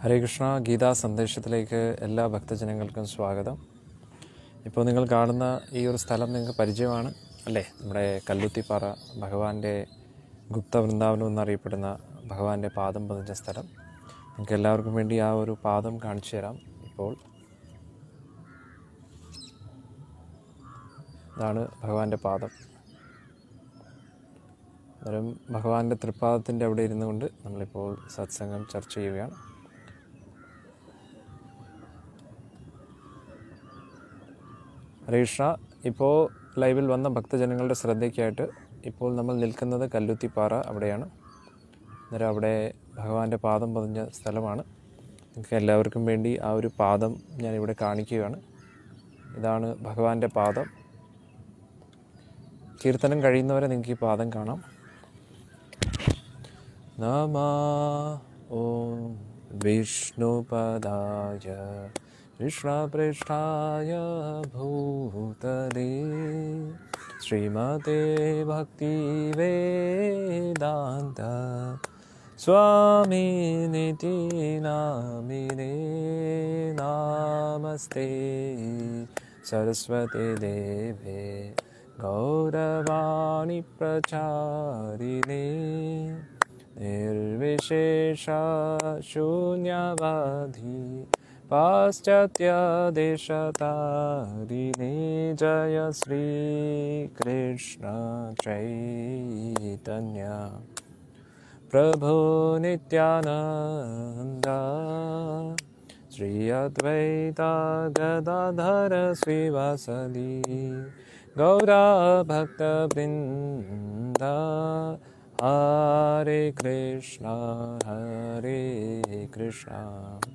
ഹരേ കൃഷ്ണ ഗീതാ സന്ദേശത്തിലേക്ക് എല്ലാ ഭക്തജനങ്ങൾക്കും സ്വാഗതം ഇപ്പോൾ നിങ്ങൾ കാണുന്ന ഈ ഒരു സ്ഥലം നിങ്ങൾക്ക് പരിചയമാണ് അല്ലേ നമ്മുടെ കല്ലുത്തിപ്പാറ ഭഗവാന്റെ ഗുപ്ത വൃന്ദാവനം എന്നറിയപ്പെടുന്ന ഭഗവാന്റെ പാദം പതിഞ്ഞ സ്ഥലം നിങ്ങൾക്ക് എല്ലാവർക്കും വേണ്ടി ആ ഒരു പാദം കാണിച്ചു തരാം ഇപ്പോൾ ഇതാണ് ഭഗവാന്റെ പാദം അന്നേരം ഭഗവാന്റെ തൃപ്പാദത്തിൻ്റെ അവിടെ ഇരുന്നുകൊണ്ട് നമ്മളിപ്പോൾ സത്സംഗം ചർച്ച ചെയ്യുകയാണ് റീഷ ഇപ്പോൾ ലൈവിൽ വന്ന ഭക്തജനങ്ങളുടെ ശ്രദ്ധയ്ക്കായിട്ട് ഇപ്പോൾ നമ്മൾ നിൽക്കുന്നത് കല്ലുത്തിപ്പാറ അവിടെയാണ് അന്നേരം അവിടെ ഭഗവാന്റെ പാദം പതിഞ്ഞ സ്ഥലമാണ് നിങ്ങൾക്ക് എല്ലാവർക്കും വേണ്ടി ആ ഒരു പാദം ഞാനിവിടെ കാണിക്കുകയാണ് ഇതാണ് ഭഗവാന്റെ പാദം കീർത്തനം കഴിയുന്നവരെ നിങ്ങൾക്ക് ഈ പാദം കാണാം നമ ഓം വിഷ്ണുപദായ विश्वापृष्ठाय भूतले श्रीमते भक्ति स्वामी स्वामिनिति नामिने नामस्ते सरस्वती देवे गौरवाणी प्रचारिणे निर्विशेषशून्यवाधि जय श्रीकृष्ण चैतन्य प्रभो नित्यानन्द श्री अद्वैता गदाधर श्रीवासली गौराभक्तवृन्द हरे कृष्ण हरे Krishna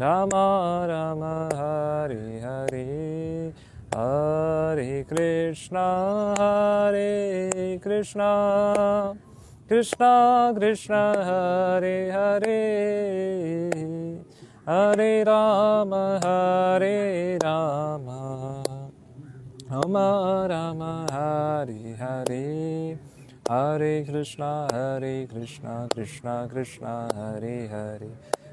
Rama Rama Hari Hari Hare Krishna Hare Krishna Krishna Krishna Hare Hare Hare Rama Hare Rama Rama Rama Hare Hare Hare Krishna Hare Krishna Krishna Krishna Hare Hare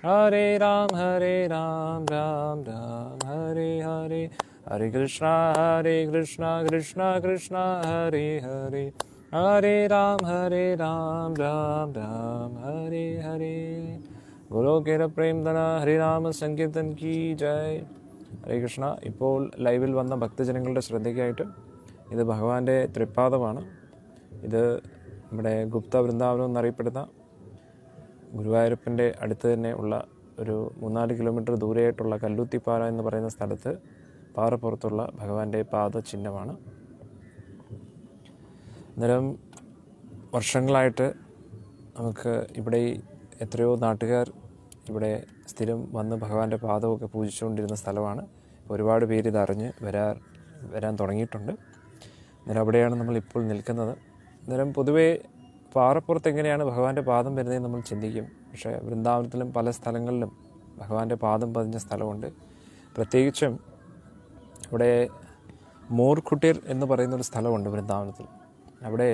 Hare Ram, Hare Ram, Ram Ram, Hare Hare, Hare Krishna, Hare Krishna, Krishna Krishna, Hare Hare, Hare Ram, Hare Ram, Ram Ram, Hare Hare. ഗുരു കേര പ്രേംധന ഹരിരാമ സങ്കീർത്തൻ കി ജയ് ഹരേ കൃഷ്ണ ഇപ്പോൾ ലൈവിൽ വന്ന ഭക്തജനങ്ങളുടെ ശ്രദ്ധയ്ക്കായിട്ട് ഇത് ഭഗവാന്റെ തൃപ്പാദമാണ് ഇത് നമ്മുടെ ഗുപ്ത വൃന്ദാവനം എന്നറിയപ്പെടുന്ന ഗുരുവായൂരപ്പൻ്റെ അടുത്ത് തന്നെ ഉള്ള ഒരു മൂന്നാല് കിലോമീറ്റർ ദൂരെയായിട്ടുള്ള കല്ലുത്തിപ്പാറ എന്ന് പറയുന്ന സ്ഥലത്ത് പാറപ്പുറത്തുള്ള ഭഗവാന്റെ പാദ ചിഹ്നമാണ് അന്നേരം വർഷങ്ങളായിട്ട് നമുക്ക് ഇവിടെ എത്രയോ നാട്ടുകാർ ഇവിടെ സ്ഥിരം വന്ന് ഭഗവാന്റെ പാദമൊക്കെ പൂജിച്ചുകൊണ്ടിരുന്ന സ്ഥലമാണ് ഒരുപാട് പേര് ഇതറിഞ്ഞ് വരാർ വരാൻ തുടങ്ങിയിട്ടുണ്ട് അന്നേരം അവിടെയാണ് നമ്മളിപ്പോൾ നിൽക്കുന്നത് അന്നേരം പൊതുവേ പാറപ്പുറത്ത് എങ്ങനെയാണ് ഭഗവാന്റെ പാദം വരുന്നതെന്ന് നമ്മൾ ചിന്തിക്കും പക്ഷേ വൃന്ദാവനത്തിലും പല സ്ഥലങ്ങളിലും ഭഗവാന്റെ പാദം പതിഞ്ഞ സ്ഥലമുണ്ട് പ്രത്യേകിച്ചും ഇവിടെ മോർക്കുട്ടിർ എന്ന് പറയുന്ന ഒരു സ്ഥലമുണ്ട് വൃന്ദാവനത്തിൽ അവിടെ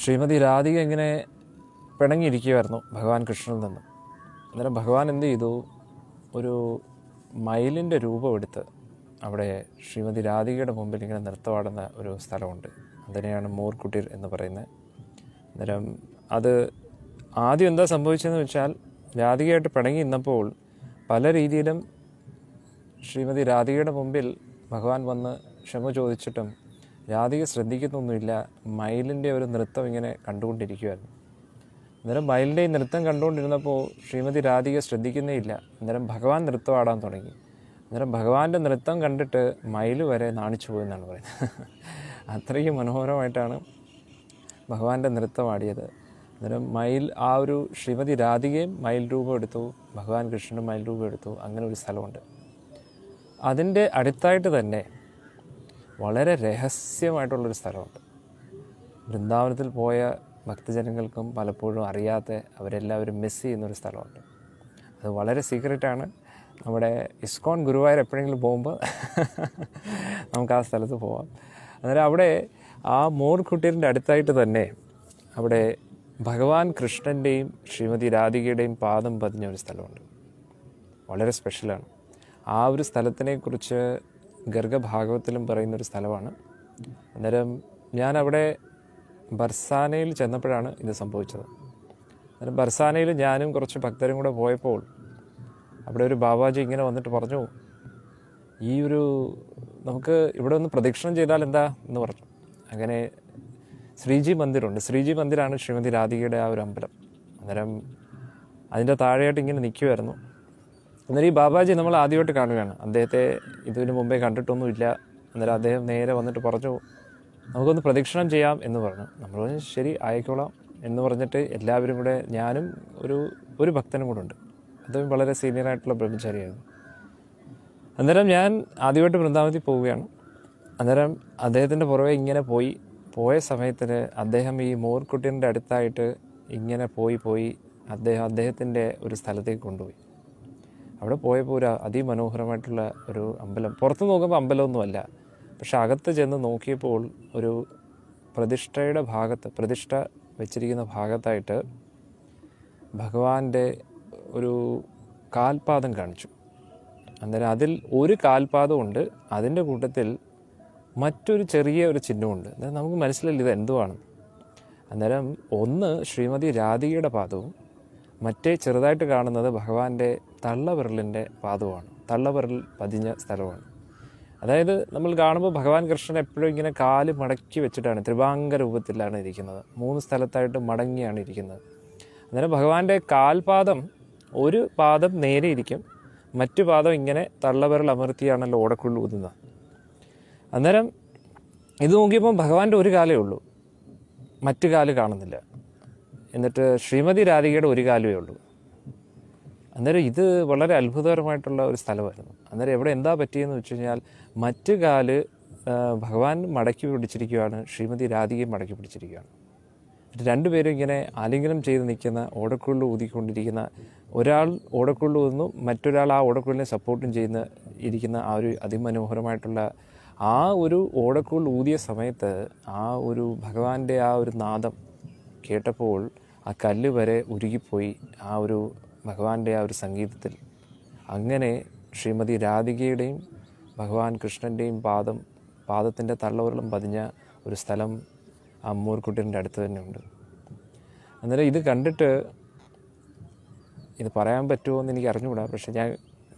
ശ്രീമതി രാധിക ഇങ്ങനെ പിണങ്ങിയിരിക്കുമായിരുന്നു ഭഗവാൻ കൃഷ്ണനിൽ നിന്ന് അന്നേരം ഭഗവാൻ എന്ത് ചെയ്തു ഒരു മയിലിൻ്റെ രൂപമെടുത്ത് അവിടെ ശ്രീമതി രാധികയുടെ മുമ്പിൽ ഇങ്ങനെ നൃത്തമാടുന്ന ഒരു സ്ഥലമുണ്ട് അതിനെയാണ് മോർക്കുട്ടിർ എന്ന് പറയുന്നത് അന്നേരം അത് ആദ്യം എന്താ സംഭവിച്ചതെന്ന് വെച്ചാൽ രാധികയായിട്ട് പിണങ്ങി നിന്നപ്പോൾ പല രീതിയിലും ശ്രീമതി രാധികയുടെ മുമ്പിൽ ഭഗവാൻ വന്ന് ക്ഷമ ചോദിച്ചിട്ടും രാധിക ശ്രദ്ധിക്കുന്നൊന്നുമില്ല മയിലിൻ്റെ ഒരു നൃത്തം ഇങ്ങനെ കണ്ടുകൊണ്ടിരിക്കുമായിരുന്നു അന്നേരം മയിലിൻ്റെ ഈ നൃത്തം കണ്ടുകൊണ്ടിരുന്നപ്പോൾ ശ്രീമതി രാധിക ശ്രദ്ധിക്കുന്നേ ഇല്ല അന്നേരം ഭഗവാൻ നൃത്തം ആടാൻ തുടങ്ങി അന്നേരം ഭഗവാന്റെ നൃത്തം കണ്ടിട്ട് മയിൽ വരെ നാണിച്ചു പോയെന്നാണ് പറയുന്നത് അത്രയും മനോഹരമായിട്ടാണ് ഭഗവാന്റെ നൃത്തമാടിയത് അന്നേരം മയിൽ ആ ഒരു ശ്രീമതി രാധികയും മയിൽ രൂപം എടുത്തു ഭഗവാൻ കൃഷ്ണനും മയിൽ രൂപം എടുത്തു അങ്ങനെ ഒരു സ്ഥലമുണ്ട് അതിൻ്റെ അടുത്തായിട്ട് തന്നെ വളരെ രഹസ്യമായിട്ടുള്ളൊരു സ്ഥലമുണ്ട് വൃന്ദാവനത്തിൽ പോയ ഭക്തജനങ്ങൾക്കും പലപ്പോഴും അറിയാത്ത അവരെല്ലാവരും മിസ് ചെയ്യുന്നൊരു സ്ഥലമുണ്ട് അത് വളരെ സീക്രട്ടാണ് നമ്മുടെ ഇസ്കോൺ ഗുരുവായൂർ എപ്പോഴെങ്കിലും പോകുമ്പോൾ നമുക്ക് ആ സ്ഥലത്ത് പോവാം അന്നേരം അവിടെ ആ മോർകുട്ടീരിൻ്റെ അടുത്തായിട്ട് തന്നെ അവിടെ ഭഗവാൻ കൃഷ്ണൻ്റെയും ശ്രീമതി രാധികയുടെയും പാദം പതിഞ്ഞ ഒരു സ്ഥലമുണ്ട് വളരെ സ്പെഷ്യലാണ് ആ ഒരു സ്ഥലത്തിനെക്കുറിച്ച് ഗർഗഭാഗവത്തിലും പറയുന്നൊരു സ്ഥലമാണ് അന്നേരം ഞാൻ അവിടെ ബർസാനയിൽ ചെന്നപ്പോഴാണ് ഇത് സംഭവിച്ചത് അന്നേരം ബർസാനയിൽ ഞാനും കുറച്ച് ഭക്തരും കൂടെ പോയപ്പോൾ അവിടെ ഒരു ബാബാജി ഇങ്ങനെ വന്നിട്ട് പറഞ്ഞു ഈ ഒരു നമുക്ക് ഇവിടെ ഒന്ന് പ്രദക്ഷിണം ചെയ്താൽ എന്താ എന്ന് പറഞ്ഞു അങ്ങനെ ശ്രീജി മന്ദിരമുണ്ട് ശ്രീജി മന്ദിരമാണ് ശ്രീമതി രാധികയുടെ ആ ഒരു അമ്പലം അന്നേരം അതിൻ്റെ താഴെയായിട്ട് ഇങ്ങനെ നിൽക്കുമായിരുന്നു അന്നേരം ഈ ബാബാജി നമ്മൾ ആദ്യമായിട്ട് കാണുകയാണ് അദ്ദേഹത്തെ ഇതിനു മുമ്പേ കണ്ടിട്ടൊന്നുമില്ല അന്നേരം അദ്ദേഹം നേരെ വന്നിട്ട് പറഞ്ഞു നമുക്കൊന്ന് പ്രദക്ഷിണം ചെയ്യാം എന്ന് പറഞ്ഞു നമ്മൾ പറഞ്ഞു ശരി ആയിക്കോളാം എന്ന് പറഞ്ഞിട്ട് എല്ലാവരും കൂടെ ഞാനും ഒരു ഒരു ഭക്തനും കൂടെ ഉണ്ട് അദ്ദേഹം വളരെ സീനിയറായിട്ടുള്ള ബ്രഹ്മചാരിയായിരുന്നു അന്നേരം ഞാൻ ആദ്യമായിട്ട് വൃന്ദാവതി പോവുകയാണ് അന്നേരം അദ്ദേഹത്തിൻ്റെ പുറമെ ഇങ്ങനെ പോയി പോയ സമയത്തിൽ അദ്ദേഹം ഈ മോർക്കുട്ടീൻ്റെ അടുത്തായിട്ട് ഇങ്ങനെ പോയി പോയി അദ്ദേഹം അദ്ദേഹത്തിൻ്റെ ഒരു സ്ഥലത്തേക്ക് കൊണ്ടുപോയി അവിടെ പോയപ്പോൾ ഒരു അതിമനോഹരമായിട്ടുള്ള ഒരു അമ്പലം പുറത്ത് നോക്കുമ്പോൾ അമ്പലമൊന്നുമല്ല പക്ഷെ അകത്ത് ചെന്ന് നോക്കിയപ്പോൾ ഒരു പ്രതിഷ്ഠയുടെ ഭാഗത്ത് പ്രതിഷ്ഠ വെച്ചിരിക്കുന്ന ഭാഗത്തായിട്ട് ഭഗവാന്റെ ഒരു കാൽപാദം കാണിച്ചു അന്നേരം അതിൽ ഒരു കാൽപാദം ഉണ്ട് അതിൻ്റെ കൂട്ടത്തിൽ മറ്റൊരു ചെറിയ ഒരു ചിഹ്നമുണ്ട് നമുക്ക് മനസ്സിലല്ല ഇത് എന്തുവാണ് അന്നേരം ഒന്ന് ശ്രീമതി രാധികയുടെ പാദവും മറ്റേ ചെറുതായിട്ട് കാണുന്നത് ഭഗവാന്റെ തള്ളവിരലിൻ്റെ പാദവുമാണ് തള്ളവിരൽ പതിഞ്ഞ സ്ഥലമാണ് അതായത് നമ്മൾ കാണുമ്പോൾ ഭഗവാൻ കൃഷ്ണൻ എപ്പോഴും ഇങ്ങനെ കാല് മടക്കി വെച്ചിട്ടാണ് ത്രിഭാംഗ രൂപത്തിലാണ് ഇരിക്കുന്നത് മൂന്ന് സ്ഥലത്തായിട്ട് മടങ്ങിയാണ് ഇരിക്കുന്നത് അന്നേരം ഭഗവാന്റെ കാൽപാദം ഒരു പാദം നേരെ ഇരിക്കും മറ്റു പാദം ഇങ്ങനെ തള്ളവിരൽ അമർത്തിയാണല്ലോ ഓടക്കുള്ളൂതുന്നത് അന്നേരം ഇത് നോക്കിയപ്പോൾ ഭഗവാന്റെ ഒരു കാലേ ഉള്ളൂ മറ്റു കാല് കാണുന്നില്ല എന്നിട്ട് ശ്രീമതി രാധികയുടെ ഒരു കാലേ ഉള്ളൂ അന്നേരം ഇത് വളരെ അത്ഭുതകരമായിട്ടുള്ള ഒരു സ്ഥലമായിരുന്നു അന്നേരം എവിടെ എന്താ പറ്റിയെന്ന് വെച്ച് കഴിഞ്ഞാൽ മറ്റു കാല് ഭഗവാൻ മടക്കി പിടിച്ചിരിക്കുകയാണ് ശ്രീമതി രാധികയും മടക്കി പിടിച്ചിരിക്കുകയാണ് രണ്ടുപേരും ഇങ്ങനെ ആലിംഗനം ചെയ്ത് നിൽക്കുന്ന ഓടക്കുള്ളിൽ ഊതിക്കൊണ്ടിരിക്കുന്ന ഒരാൾ ഓടക്കുള്ളിൽ ഊതുന്നു മറ്റൊരാൾ ആ ഓടക്കുള്ളിനെ സപ്പോർട്ടും ചെയ്യുന്ന ഇരിക്കുന്ന ആ ഒരു അതിമനോഹരമായിട്ടുള്ള ആ ഒരു ഓടക്കൂൾ ഊതിയ സമയത്ത് ആ ഒരു ഭഗവാന്റെ ആ ഒരു നാദം കേട്ടപ്പോൾ ആ കല്ല് വരെ ഉരുകിപ്പോയി ആ ഒരു ഭഗവാന്റെ ആ ഒരു സംഗീതത്തിൽ അങ്ങനെ ശ്രീമതി രാധികയുടെയും ഭഗവാൻ കൃഷ്ണൻ്റെയും പാദം പാദത്തിൻ്റെ തള്ളവരളം പതിഞ്ഞ ഒരു സ്ഥലം ആ മൂർക്കുട്ടീൻ്റെ അടുത്ത് തന്നെയുണ്ട് അന്നേരം ഇത് കണ്ടിട്ട് ഇത് പറയാൻ പറ്റുമോ എന്ന് എനിക്ക് അറിഞ്ഞുകൂടാ പക്ഷേ ഞാൻ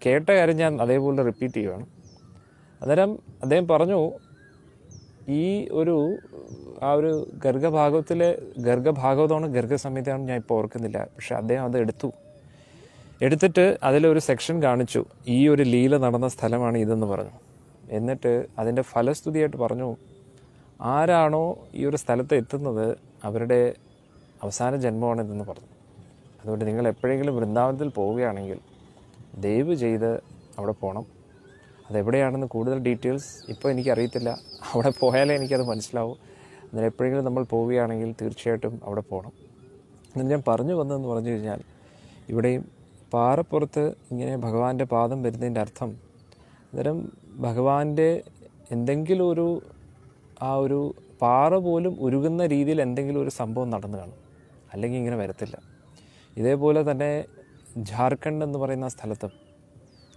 കേട്ട കാര്യം ഞാൻ അതേപോലെ റിപ്പീറ്റ് ചെയ്യുവാണ് അന്നേരം അദ്ദേഹം പറഞ്ഞു ഈ ഒരു ആ ഒരു ഗർഗഭാഗവത്തിലെ ഗർഗഭാഗവതമാണ് ഗർഗസംഹിതയാണ് ഞാൻ ഇപ്പോൾ ഓർക്കുന്നില്ല പക്ഷെ അദ്ദേഹം അത് എടുത്തു എടുത്തിട്ട് അതിലൊരു സെക്ഷൻ കാണിച്ചു ഈ ഒരു ലീല നടന്ന സ്ഥലമാണ് ഇതെന്ന് പറഞ്ഞു എന്നിട്ട് അതിൻ്റെ ഫലസ്തുതിയായിട്ട് പറഞ്ഞു ആരാണോ ഈ ഒരു സ്ഥലത്ത് എത്തുന്നത് അവരുടെ അവസാന ജന്മമാണ് ഇതെന്ന് പറഞ്ഞു അതുകൊണ്ട് നിങ്ങൾ എപ്പോഴെങ്കിലും വൃന്ദാവനത്തിൽ പോവുകയാണെങ്കിൽ ദയവ് ചെയ്ത് അവിടെ പോകണം അതെവിടെയാണെന്ന് കൂടുതൽ ഡീറ്റെയിൽസ് ഇപ്പോൾ എനിക്കറിയത്തില്ല അവിടെ പോയാലേ എനിക്കത് മനസ്സിലാവും എന്നാൽ എപ്പോഴെങ്കിലും നമ്മൾ പോവുകയാണെങ്കിൽ തീർച്ചയായിട്ടും അവിടെ പോകണം എന്നാൽ ഞാൻ പറഞ്ഞു വന്നതെന്ന് പറഞ്ഞു കഴിഞ്ഞാൽ ഇവിടെയും പാറപ്പുറത്ത് ഇങ്ങനെ ഭഗവാന്റെ പാദം വരുന്നതിൻ്റെ അർത്ഥം അന്നേരം ഭഗവാന്റെ എന്തെങ്കിലും ഒരു ആ ഒരു പാറ പോലും ഉരുകുന്ന രീതിയിൽ എന്തെങ്കിലും ഒരു സംഭവം നടന്നു കാണും അല്ലെങ്കിൽ ഇങ്ങനെ വരത്തില്ല ഇതേപോലെ തന്നെ ജാർഖണ്ഡ് എന്ന് പറയുന്ന സ്ഥലത്തും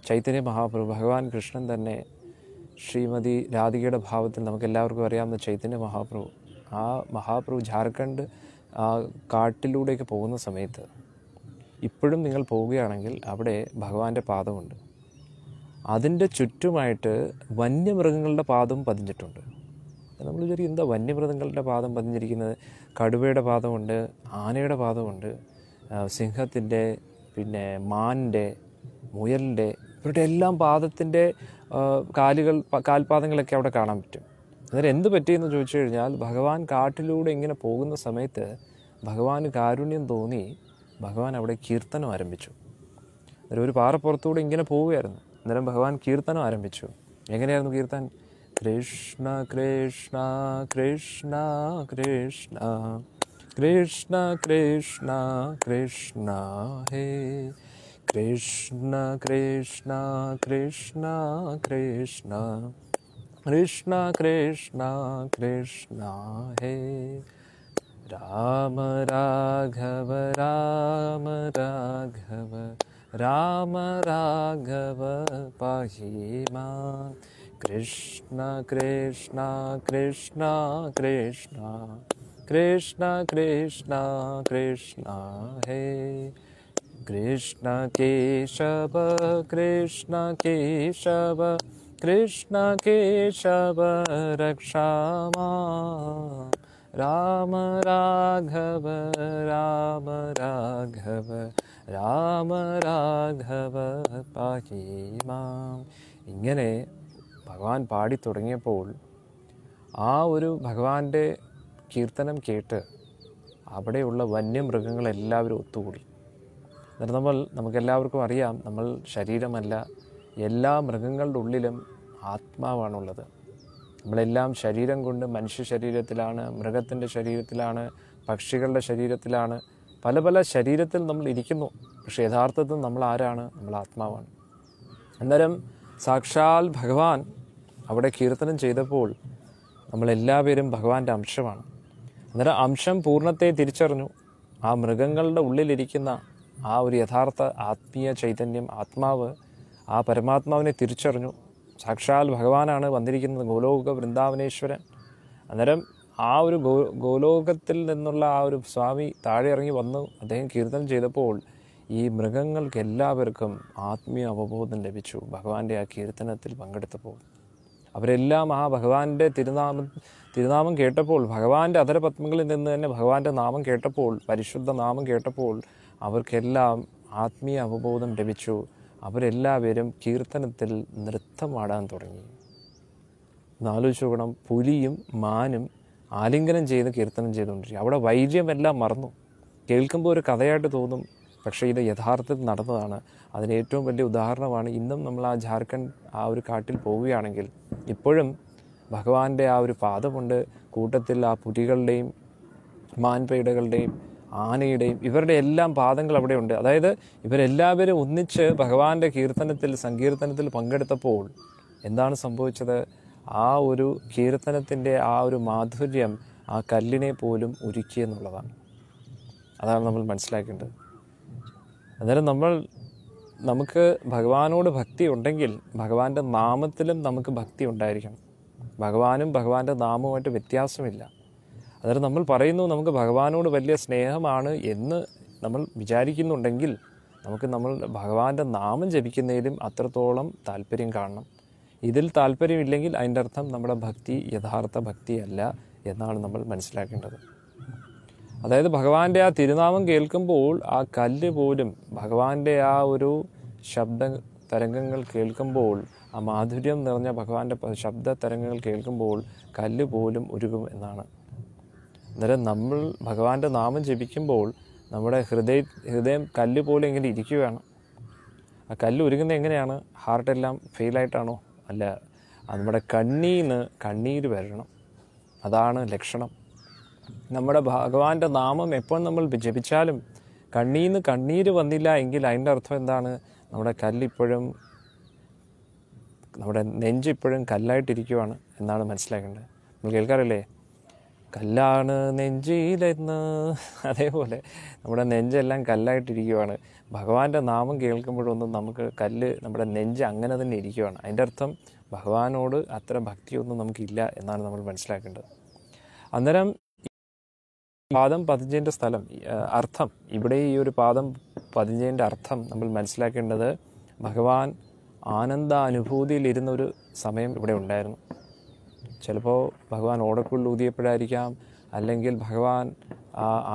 ചൈതന്യ മഹാപ്രഭു ഭഗവാൻ കൃഷ്ണൻ തന്നെ ശ്രീമതി രാധികയുടെ ഭാവത്തിൽ നമുക്കെല്ലാവർക്കും അറിയാവുന്ന ചൈതന്യ മഹാപ്രഭു ആ മഹാപ്രഭു ജാർഖണ്ഡ് ആ കാട്ടിലൂടെയൊക്കെ പോകുന്ന സമയത്ത് ഇപ്പോഴും നിങ്ങൾ പോവുകയാണെങ്കിൽ അവിടെ ഭഗവാന്റെ പാദമുണ്ട് അതിൻ്റെ ചുറ്റുമായിട്ട് വന്യമൃഗങ്ങളുടെ പാദം പതിഞ്ഞിട്ടുണ്ട് നമ്മൾ വിചാരിക്കും എന്താ വന്യമൃഗങ്ങളുടെ പാദം പതിഞ്ഞിരിക്കുന്നത് കടുവയുടെ പാദമുണ്ട് ആനയുടെ പാദമുണ്ട് സിംഹത്തിൻ്റെ പിന്നെ മാനിൻ്റെ മുയലിൻ്റെ ഇവരുടെ എല്ലാം പാദത്തിൻ്റെ കാലുകൾ കാൽപാദങ്ങളൊക്കെ അവിടെ കാണാൻ പറ്റും അന്നേരം എന്ത് പറ്റിയെന്ന് ചോദിച്ചു കഴിഞ്ഞാൽ ഭഗവാൻ കാട്ടിലൂടെ ഇങ്ങനെ പോകുന്ന സമയത്ത് ഭഗവാന് കാരുണ്യം തോന്നി ഭഗവാൻ അവിടെ കീർത്തനം ആരംഭിച്ചു അന്നേരം ഒരു പാറപ്പുറത്തൂടെ ഇങ്ങനെ പോവുകയായിരുന്നു അന്നേരം ഭഗവാൻ കീർത്തനം ആരംഭിച്ചു എങ്ങനെയായിരുന്നു കീർത്തൻ കൃഷ്ണ കൃഷ്ണ കൃഷ്ണ കൃഷ്ണ കൃഷ്ണ കൃഷ്ണ കൃഷ്ണ ഹേ Krishna, Krishna, Krishna, Krishna, Krishna, Krishna, Krishna, He. Ram Raghav Ram Raghav Ram Raghav पाहि मां कृष्ण कृष्ण कृष्ण कृष्ण कृष्ण कृष्ण कृष्ण हे കൃഷ്ണ കേശവ കൃഷ്ണ കേശവ കൃഷ്ണ കേശവ रक्षामा राम राघव राम राघव രാമ രാഘവ പാഹീമാം ഇങ്ങനെ ഭഗവാൻ പാടി തുടങ്ങിയപ്പോൾ ആ ഒരു ഭഗവാന്റെ കീർത്തനം കേട്ട് അവിടെയുള്ള വന്യമൃഗങ്ങളെല്ലാവരും ഒത്തുകൂടി നിർമ്മൽ നമ്മൾ നമുക്കെല്ലാവർക്കും അറിയാം നമ്മൾ ശരീരമല്ല എല്ലാ മൃഗങ്ങളുടെ ഉള്ളിലും ആത്മാവാണുള്ളത് നമ്മളെല്ലാം ശരീരം കൊണ്ട് മനുഷ്യ ശരീരത്തിലാണ് മൃഗത്തിൻ്റെ ശരീരത്തിലാണ് പക്ഷികളുടെ ശരീരത്തിലാണ് പല പല ശരീരത്തിൽ നമ്മൾ ഇരിക്കുന്നു പക്ഷേ യഥാർത്ഥത്തിൽ നമ്മൾ ആരാണ് നമ്മൾ ആത്മാവാണ് അന്നേരം സാക്ഷാൽ ഭഗവാൻ അവിടെ കീർത്തനം ചെയ്തപ്പോൾ നമ്മളെല്ലാവരും ഭഗവാന്റെ അംശമാണ് അന്നേരം അംശം പൂർണ്ണത്തെ തിരിച്ചറിഞ്ഞു ആ മൃഗങ്ങളുടെ ഉള്ളിലിരിക്കുന്ന ആ ഒരു യഥാർത്ഥ ആത്മീയ ചൈതന്യം ആത്മാവ് ആ പരമാത്മാവിനെ തിരിച്ചറിഞ്ഞു സാക്ഷാൽ ഭഗവാനാണ് വന്നിരിക്കുന്നത് ഗോലോക വൃന്ദാവനേശ്വരൻ അന്നേരം ആ ഒരു ഗോ ഗോലോകത്തിൽ നിന്നുള്ള ആ ഒരു സ്വാമി താഴെ ഇറങ്ങി വന്നു അദ്ദേഹം കീർത്തനം ചെയ്തപ്പോൾ ഈ മൃഗങ്ങൾക്ക് എല്ലാവർക്കും ആത്മീയ അവബോധം ലഭിച്ചു ഭഗവാന്റെ ആ കീർത്തനത്തിൽ പങ്കെടുത്തപ്പോൾ അവരെല്ലാം ആ ഭഗവാന്റെ തിരുനാമ തിരുനാമം കേട്ടപ്പോൾ ഭഗവാന്റെ അതരപത്മങ്ങളിൽ നിന്ന് തന്നെ ഭഗവാന്റെ നാമം കേട്ടപ്പോൾ പരിശുദ്ധ നാമം കേട്ടപ്പോൾ അവർക്കെല്ലാം ആത്മീയ അവബോധം ലഭിച്ചു അവരെല്ലാവരും കീർത്തനത്തിൽ നൃത്തമാടാൻ തുടങ്ങി ആലോചിച്ച് പുലിയും മാനും ആലിംഗനം ചെയ്ത് കീർത്തനം ചെയ്തുകൊണ്ടിരിക്കും അവിടെ വൈര്യമെല്ലാം മറന്നു കേൾക്കുമ്പോൾ ഒരു കഥയായിട്ട് തോന്നും പക്ഷേ ഇത് യഥാർത്ഥത്തിൽ നടന്നതാണ് അതിന് ഏറ്റവും വലിയ ഉദാഹരണമാണ് ഇന്നും നമ്മൾ ആ ജാർഖണ്ഡ് ആ ഒരു കാട്ടിൽ പോവുകയാണെങ്കിൽ ഇപ്പോഴും ഭഗവാന്റെ ആ ഒരു പാദമുണ്ട് കൂട്ടത്തിൽ ആ പുലികളുടെയും മാൻപേടകളുടെയും ആനയുടെയും ഇവരുടെ എല്ലാം പാദങ്ങൾ അവിടെയുണ്ട് അതായത് ഇവരെല്ലാവരും ഒന്നിച്ച് ഭഗവാന്റെ കീർത്തനത്തിൽ സങ്കീർത്തനത്തിൽ പങ്കെടുത്തപ്പോൾ എന്താണ് സംഭവിച്ചത് ആ ഒരു കീർത്തനത്തിൻ്റെ ആ ഒരു മാധുര്യം ആ കല്ലിനെ പോലും ഒരുക്കി എന്നുള്ളതാണ് അതാണ് നമ്മൾ മനസ്സിലാക്കേണ്ടത് അന്നേരം നമ്മൾ നമുക്ക് ഭഗവാനോട് ഭക്തി ഉണ്ടെങ്കിൽ ഭഗവാന്റെ നാമത്തിലും നമുക്ക് ഭക്തി ഉണ്ടായിരിക്കണം ഭഗവാനും ഭഗവാന്റെ നാമവുമായിട്ട് വ്യത്യാസമില്ല അതായത് നമ്മൾ പറയുന്നു നമുക്ക് ഭഗവാനോട് വലിയ സ്നേഹമാണ് എന്ന് നമ്മൾ വിചാരിക്കുന്നുണ്ടെങ്കിൽ നമുക്ക് നമ്മൾ ഭഗവാന്റെ നാമം ജപിക്കുന്നതിലും അത്രത്തോളം താല്പര്യം കാണണം ഇതിൽ താല്പര്യമില്ലെങ്കിൽ അതിൻ്റെ അർത്ഥം നമ്മുടെ ഭക്തി യഥാർത്ഥ ഭക്തിയല്ല എന്നാണ് നമ്മൾ മനസ്സിലാക്കേണ്ടത് അതായത് ഭഗവാന്റെ ആ തിരുനാമം കേൾക്കുമ്പോൾ ആ കല്ല് പോലും ഭഗവാന്റെ ആ ഒരു ശബ്ദ തരംഗങ്ങൾ കേൾക്കുമ്പോൾ ആ മാധുര്യം നിറഞ്ഞ ഭഗവാന്റെ ശബ്ദ തരംഗങ്ങൾ കേൾക്കുമ്പോൾ കല്ല് പോലും ഉരുകും എന്നാണ് അന്നേരം നമ്മൾ ഭഗവാന്റെ നാമം ജപിക്കുമ്പോൾ നമ്മുടെ ഹൃദയ ഹൃദയം കല്ല് പോലെ ഇങ്ങനെ ഇരിക്കുകയാണ് ആ കല്ല് ഒരുങ്ങുന്നത് എങ്ങനെയാണ് ഹാർട്ടെല്ലാം ഫെയിലായിട്ടാണോ അല്ല നമ്മുടെ കണ്ണീന്ന് കണ്ണീര് വരണം അതാണ് ലക്ഷണം നമ്മുടെ ഭഗവാന്റെ നാമം എപ്പോൾ നമ്മൾ ജപിച്ചാലും കണ്ണീന്ന് കണ്ണീര് വന്നില്ല എങ്കിൽ അതിൻ്റെ അർത്ഥം എന്താണ് നമ്മുടെ കല്ലിപ്പോഴും നമ്മുടെ നെഞ്ചിപ്പോഴും കല്ലായിട്ടിരിക്കുവാണ് എന്നാണ് മനസ്സിലാക്കേണ്ടത് നമ്മൾ കേൾക്കാറില്ലേ കല്ലാണ് നെഞ്ചിയിലെന്ന് അതേപോലെ നമ്മുടെ നെഞ്ചെല്ലാം കല്ലായിട്ടിരിക്കുവാണ് ഭഗവാന്റെ നാമം കേൾക്കുമ്പോഴൊന്നും നമുക്ക് കല്ല് നമ്മുടെ നെഞ്ച് അങ്ങനെ തന്നെ ഇരിക്കുവാണ് അതിൻ്റെ അർത്ഥം ഭഗവാനോട് അത്ര ഭക്തിയൊന്നും നമുക്കില്ല എന്നാണ് നമ്മൾ മനസ്സിലാക്കേണ്ടത് അന്നേരം പാദം പതിഞ്ചേൻ്റെ സ്ഥലം അർത്ഥം ഇവിടെ ഈ ഒരു പാദം പതിഞ്ചേൻ്റെ അർത്ഥം നമ്മൾ മനസ്സിലാക്കേണ്ടത് ഭഗവാൻ ആനന്ദ ഒരു സമയം ഇവിടെ ഉണ്ടായിരുന്നു ചിലപ്പോൾ ഭഗവാൻ ഓടക്കുള്ളിൽ ഊതിയപ്പോഴായിരിക്കാം അല്ലെങ്കിൽ ഭഗവാൻ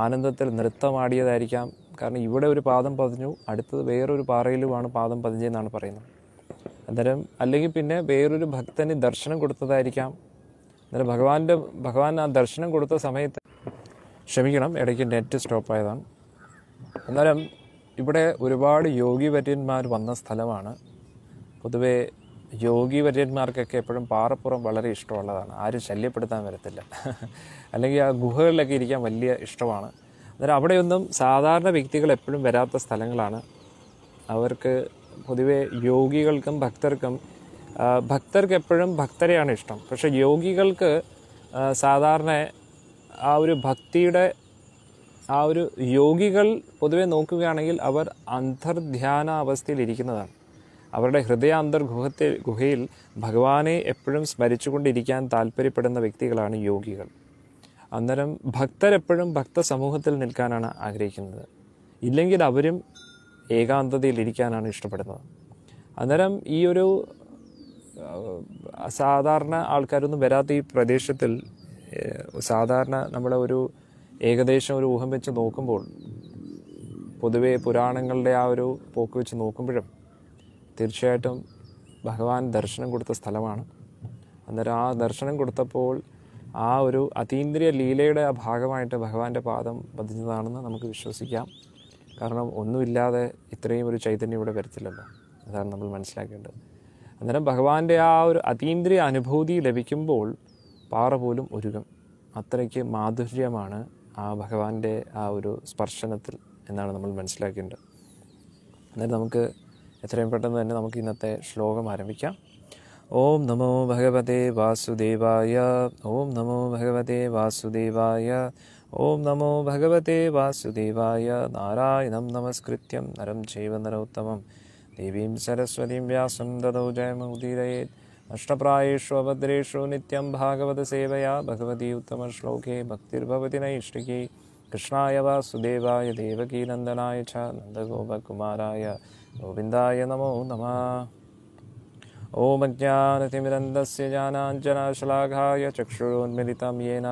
ആനന്ദത്തിൽ നൃത്തമാടിയതായിരിക്കാം കാരണം ഇവിടെ ഒരു പാദം പതിഞ്ഞു അടുത്തത് വേറൊരു പാറയിലുമാണ് പാദം പതിഞ്ഞതെന്നാണ് പറയുന്നത് അന്നേരം അല്ലെങ്കിൽ പിന്നെ വേറൊരു ഭക്തന് ദർശനം കൊടുത്തതായിരിക്കാം അന്നേരം ഭഗവാന്റെ ഭഗവാൻ ആ ദർശനം കൊടുത്ത സമയത്ത് ക്ഷമിക്കണം ഇടയ്ക്ക് നെറ്റ് സ്റ്റോപ്പ് ആയതാണ് അന്നേരം ഇവിടെ ഒരുപാട് യോഗി പര്യന്മാർ വന്ന സ്ഥലമാണ് പൊതുവേ യോഗി വര്യന്മാർക്കൊക്കെ എപ്പോഴും പാറപ്പുറം വളരെ ഇഷ്ടമുള്ളതാണ് ആരും ശല്യപ്പെടുത്താൻ വരത്തില്ല അല്ലെങ്കിൽ ആ ഗുഹകളിലൊക്കെ ഇരിക്കാൻ വലിയ ഇഷ്ടമാണ് അന്നേരം അവിടെയൊന്നും സാധാരണ വ്യക്തികൾ എപ്പോഴും വരാത്ത സ്ഥലങ്ങളാണ് അവർക്ക് പൊതുവെ യോഗികൾക്കും ഭക്തർക്കും ഭക്തർക്ക് എപ്പോഴും ഭക്തരെയാണ് ഇഷ്ടം പക്ഷേ യോഗികൾക്ക് സാധാരണ ആ ഒരു ഭക്തിയുടെ ആ ഒരു യോഗികൾ പൊതുവെ നോക്കുകയാണെങ്കിൽ അവർ അന്തർധ്യാന അവസ്ഥയിലിരിക്കുന്നതാണ് അവരുടെ ഹൃദയാന്തർഗുഹത്തിൽ ഗുഹയിൽ ഭഗവാനെ എപ്പോഴും സ്മരിച്ചുകൊണ്ടിരിക്കാൻ താല്പര്യപ്പെടുന്ന വ്യക്തികളാണ് യോഗികൾ അന്നേരം ഭക്തരെപ്പോഴും ഭക്ത സമൂഹത്തിൽ നിൽക്കാനാണ് ആഗ്രഹിക്കുന്നത് ഇല്ലെങ്കിൽ അവരും ഏകാന്തതയിൽ ഇരിക്കാനാണ് ഇഷ്ടപ്പെടുന്നത് അന്നേരം ഈ ഒരു സാധാരണ ആൾക്കാരൊന്നും വരാത്ത ഈ പ്രദേശത്തിൽ സാധാരണ നമ്മുടെ ഒരു ഏകദേശം ഒരു ഊഹം വെച്ച് നോക്കുമ്പോൾ പൊതുവേ പുരാണങ്ങളുടെ ആ ഒരു പോക്ക് വെച്ച് നോക്കുമ്പോഴും തീർച്ചയായിട്ടും ഭഗവാൻ ദർശനം കൊടുത്ത സ്ഥലമാണ് അന്നേരം ആ ദർശനം കൊടുത്തപ്പോൾ ആ ഒരു അതീന്ദ്രിയ ലീലയുടെ ആ ഭാഗമായിട്ട് ഭഗവാന്റെ പാദം പതിഞ്ഞതാണെന്ന് നമുക്ക് വിശ്വസിക്കാം കാരണം ഒന്നുമില്ലാതെ ഇത്രയും ഒരു ചൈതന്യം ഇവിടെ വരത്തില്ലല്ലോ അതാണ് നമ്മൾ മനസ്സിലാക്കേണ്ടത് അന്നേരം ഭഗവാന്റെ ആ ഒരു അതീന്ദ്രിയ അനുഭൂതി ലഭിക്കുമ്പോൾ പാറ പോലും ഒരുങ്ങും അത്രയ്ക്ക് മാധുര്യമാണ് ആ ഭഗവാന്റെ ആ ഒരു സ്പർശനത്തിൽ എന്നാണ് നമ്മൾ മനസ്സിലാക്കേണ്ടത് അന്നേരം നമുക്ക് എത്രയും പെട്ടെന്ന് തന്നെ നമുക്ക് ഇന്നത്തെ ശ്ലോകം ആരംഭിക്കാം ഓം നമോ ഭഗവതേ വാസുദേവായ ഓം നമോ ഭഗവതേ വാസുദേവായ ഓം നമോ ഭഗവതേ വാസുദേവായ നാരായണം നമസ്കൃത്യം നരം ചൈവ നരോത്തമം ദേവീം സരസ്വതീം വ്യാസം തതോ ജയമമുദീരയേത് അഷ്ടപ്രായേഷു അഭദ്രേഷു നിത്യം ഭാഗവത സേവയാ ഭഗവതി ഉത്തമ ശ്ലോകേ ഭക്തിർഭവതി നൈഷ്ഠികേ കൃഷ്ണായ വാസുദേവായ ദേവകീനന്ദനായ ച നന്ദഗോപകുമാരായ गोविन्दाय नमो नमः ॐ अज्ञानतिमिरन्दस्य ज्ञानाञ्जनाशलाघाय चक्षुरोन्मिलितं येन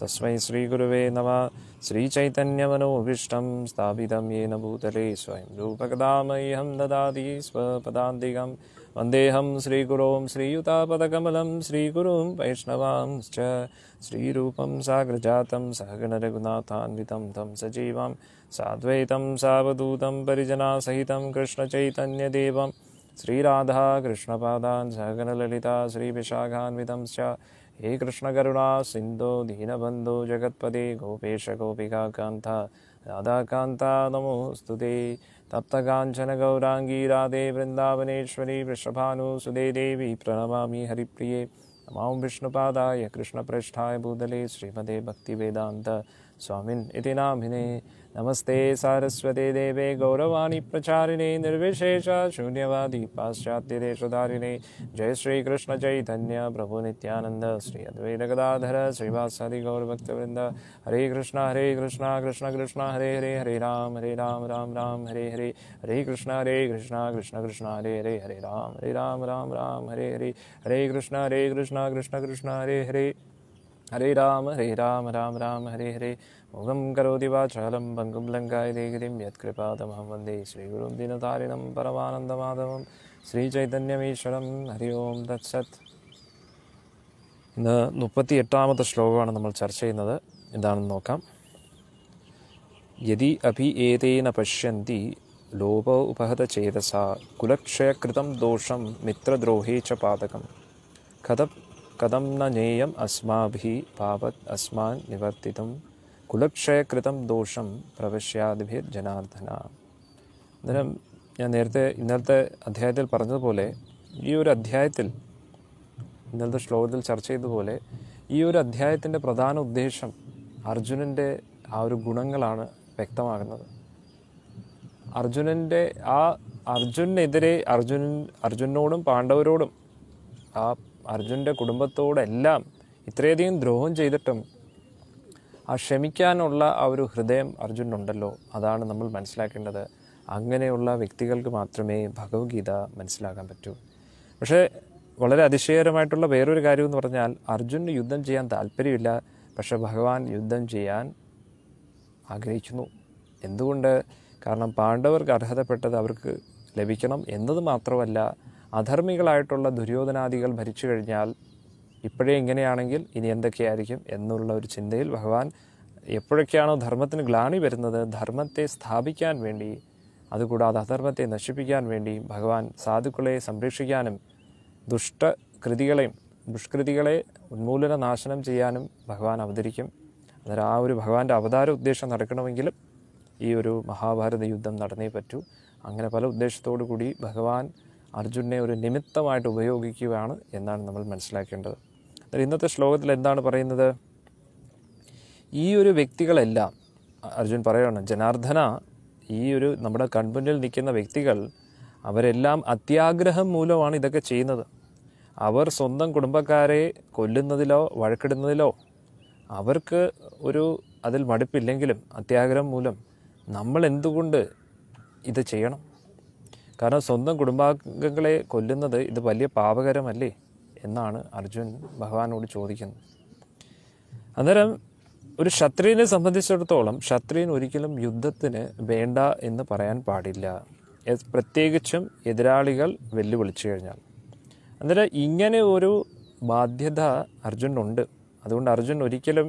तस्मै श्रीगुरुवे नमः श्रीचैतन्यमनोभीष्टं स्थापितं येन भूतले स्वयं रूपकदामह्यं ददाति स्वपदान्तिकं वन्देऽहं श्रीगुरों श्रीयुतापदकमलं श्रीगुरुं वैष्णवांश्च श्रीरूपं साग्रजातं सहगणरघुनाथान्वितं तं सजीवां साद्वैतं सावधूतं परिजनासहितं कृष्णचैतन्यदेवं श्रीराधा कृष्णपादान् सहगणललिता श्रीविशाखान्वितंश्च हे कृष्णकरुणा सिन्धो दीनबन्धो जगत्पदे गोपेशगोपिकान्ता राधाकान्ता नमोऽस्तु ते गौरांगी राधे वृंदावनेश्वरी वृषभानुसुदे देवी प्रणमामि हरिप्रिये नमां विष्णुपादाय कृष्णप्रेष्ठाय भूदले श्रीमदे भक्तिवेदान्त स्वामिन् इति नामिने नमस्ते सारस्वते देवे गौरवाणी प्रचारिणे निर्विशेष शून्यवादी पाश्चात्य देशधारिणे जय श्री कृष्ण चैतन्य प्रभु नित्यानंद श्री अद्वैत गदाधर श्रीवासादि गौरभक्तवृंद हरे कृष्ण हरे कृष्ण कृष्ण कृष्ण हरे हरे हरे राम हरे राम राम राम हरे हरे हरे कृष्ण हरे कृष्ण कृष्ण कृष्ण हरे हरे हरे राम हरे राम राम राम हरे हरे हरे कृष्ण हरे कृष्ण कृष्ण कृष्ण हरे हरे हरे राम हरे राम राम राम हरे हरे മുഖം കരോതി വാചാലം പങ്കും ലങ്കായ ദേഗിരിം യത്കൃപാതമഹം വന്ദേ ശ്രീഗുരും ദിനതാരിണം പരമാനന്ദമാധവം ശ്രീചൈതന്യമീശ്വരം ഹരി ഓം തത്സത് ഇന്ന് മുപ്പത്തി എട്ടാമത്തെ ശ്ലോകമാണ് നമ്മൾ ചർച്ച ചെയ്യുന്നത് എന്താണെന്ന് നോക്കാം യതി അഭി ഏതേന പശ്യന്തി ലോപ ഉപഹത ഉപഹതചേതസ കുലക്ഷയകൃതം ദോഷം മിത്രദ്രോഹേ ച പാതകം കഥ കഥം ന ജേയം അസ്മാഭി പാപത് അസ്മാൻ നിവർത്തിതം കുലക്ഷയകൃതം ദോഷം പ്രവശ്യാദിഭിർ ജനാർദ്ദന അന്നേരം ഞാൻ നേരത്തെ ഇന്നലത്തെ അധ്യായത്തിൽ പറഞ്ഞതുപോലെ ഈ ഒരു അധ്യായത്തിൽ ഇന്നലത്തെ ശ്ലോകത്തിൽ ചർച്ച ചെയ്തതുപോലെ ഈ ഒരു അധ്യായത്തിൻ്റെ പ്രധാന ഉദ്ദേശം അർജുനൻ്റെ ആ ഒരു ഗുണങ്ങളാണ് വ്യക്തമാകുന്നത് അർജുനൻ്റെ ആ അർജുനെതിരെ അർജുനൻ അർജുനോടും പാണ്ഡവരോടും ആ അർജുൻ്റെ കുടുംബത്തോടെല്ലാം ഇത്രയധികം ദ്രോഹം ചെയ്തിട്ടും ആ ക്ഷമിക്കാനുള്ള ആ ഒരു ഹൃദയം അർജുനുണ്ടല്ലോ അതാണ് നമ്മൾ മനസ്സിലാക്കേണ്ടത് അങ്ങനെയുള്ള വ്യക്തികൾക്ക് മാത്രമേ ഭഗവത്ഗീത മനസ്സിലാക്കാൻ പറ്റൂ പക്ഷേ വളരെ അതിശയകരമായിട്ടുള്ള വേറൊരു കാര്യം എന്ന് പറഞ്ഞാൽ അർജുന് യുദ്ധം ചെയ്യാൻ താല്പര്യമില്ല പക്ഷേ ഭഗവാൻ യുദ്ധം ചെയ്യാൻ ആഗ്രഹിക്കുന്നു എന്തുകൊണ്ട് കാരണം പാണ്ഡവർക്ക് അർഹതപ്പെട്ടത് അവർക്ക് ലഭിക്കണം എന്നത് മാത്രമല്ല അധർമ്മികളായിട്ടുള്ള ദുര്യോധനാദികൾ ഭരിച്ചു കഴിഞ്ഞാൽ ഇപ്പോഴേ ഇങ്ങനെയാണെങ്കിൽ ഇനി എന്തൊക്കെയായിരിക്കും എന്നുള്ള ഒരു ചിന്തയിൽ ഭഗവാൻ എപ്പോഴൊക്കെയാണോ ധർമ്മത്തിന് ഗ്ലാണി വരുന്നത് ധർമ്മത്തെ സ്ഥാപിക്കാൻ വേണ്ടി അതുകൂടാതെ അധർമ്മത്തെ നശിപ്പിക്കാൻ വേണ്ടി ഭഗവാൻ സാധുക്കളെ സംരക്ഷിക്കാനും ദുഷ്ടകൃതികളെയും ദുഷ്കൃതികളെ ഉന്മൂലന നാശനം ചെയ്യാനും ഭഗവാൻ അവതരിക്കും അന്നേരം ആ ഒരു ഭഗവാന്റെ അവതാര ഉദ്ദേശം നടക്കണമെങ്കിലും ഈ ഒരു മഹാഭാരത യുദ്ധം നടന്നേ പറ്റൂ അങ്ങനെ പല ഉദ്ദേശത്തോടു കൂടി ഭഗവാൻ അർജുനെ ഒരു നിമിത്തമായിട്ട് ഉപയോഗിക്കുകയാണ് എന്നാണ് നമ്മൾ മനസ്സിലാക്കേണ്ടത് ഇന്നത്തെ ശ്ലോകത്തിൽ എന്താണ് പറയുന്നത് ഈ ഒരു വ്യക്തികളെല്ലാം അർജുൻ പറയുകയാണ് ജനാർദ്ദന ഈ ഒരു നമ്മുടെ കൺമുന്നിൽ നിൽക്കുന്ന വ്യക്തികൾ അവരെല്ലാം അത്യാഗ്രഹം മൂലമാണ് ഇതൊക്കെ ചെയ്യുന്നത് അവർ സ്വന്തം കുടുംബക്കാരെ കൊല്ലുന്നതിലോ വഴക്കിടുന്നതിലോ അവർക്ക് ഒരു അതിൽ മടുപ്പില്ലെങ്കിലും അത്യാഗ്രഹം മൂലം നമ്മൾ എന്തുകൊണ്ട് ഇത് ചെയ്യണം കാരണം സ്വന്തം കുടുംബാംഗങ്ങളെ കൊല്ലുന്നത് ഇത് വലിയ പാപകരമല്ലേ എന്നാണ് അർജുൻ ഭഗവാനോട് ചോദിക്കുന്നത് അന്നേരം ഒരു ക്ഷത്രിയനെ സംബന്ധിച്ചിടത്തോളം ക്ഷത്രിയൻ ഒരിക്കലും യുദ്ധത്തിന് വേണ്ട എന്ന് പറയാൻ പാടില്ല പ്രത്യേകിച്ചും എതിരാളികൾ വെല്ലുവിളിച്ചു കഴിഞ്ഞാൽ അന്നേരം ഇങ്ങനെ ഒരു ബാധ്യത അർജുനുണ്ട് അതുകൊണ്ട് അർജുൻ ഒരിക്കലും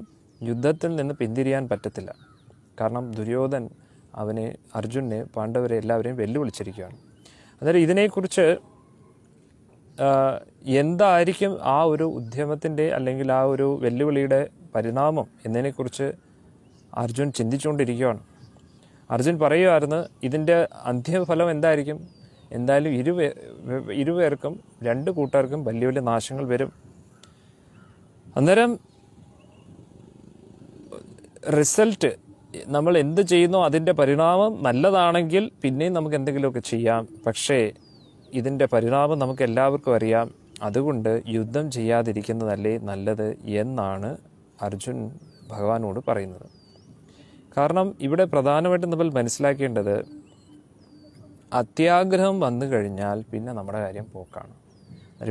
യുദ്ധത്തിൽ നിന്ന് പിന്തിരിയാൻ പറ്റത്തില്ല കാരണം ദുര്യോധൻ അവനെ അർജുനെ പാണ്ഡവരെ എല്ലാവരെയും വെല്ലുവിളിച്ചിരിക്കുകയാണ് അന്നേരം ഇതിനെക്കുറിച്ച് എന്തായിരിക്കും ആ ഒരു ഉദ്യമത്തിൻ്റെ അല്ലെങ്കിൽ ആ ഒരു വെല്ലുവിളിയുടെ പരിണാമം എന്നതിനെക്കുറിച്ച് അർജുൻ ചിന്തിച്ചുകൊണ്ടിരിക്കുകയാണ് അർജുൻ പറയുമായിരുന്നു ഇതിൻ്റെ അന്ത്യഫലം എന്തായിരിക്കും എന്തായാലും ഇരുപേ ഇരുപേർക്കും രണ്ട് കൂട്ടർക്കും വലിയ വലിയ നാശങ്ങൾ വരും അന്നേരം റിസൾട്ട് നമ്മൾ എന്ത് ചെയ്യുന്നോ അതിൻ്റെ പരിണാമം നല്ലതാണെങ്കിൽ പിന്നെയും നമുക്ക് എന്തെങ്കിലുമൊക്കെ ചെയ്യാം പക്ഷേ ഇതിൻ്റെ പരിണാമം നമുക്ക് എല്ലാവർക്കും അറിയാം അതുകൊണ്ട് യുദ്ധം ചെയ്യാതിരിക്കുന്നതല്ലേ നല്ലത് എന്നാണ് അർജുൻ ഭഗവാനോട് പറയുന്നത് കാരണം ഇവിടെ പ്രധാനമായിട്ടും നമ്മൾ മനസ്സിലാക്കേണ്ടത് അത്യാഗ്രഹം വന്നു കഴിഞ്ഞാൽ പിന്നെ നമ്മുടെ കാര്യം പോക്കാണ്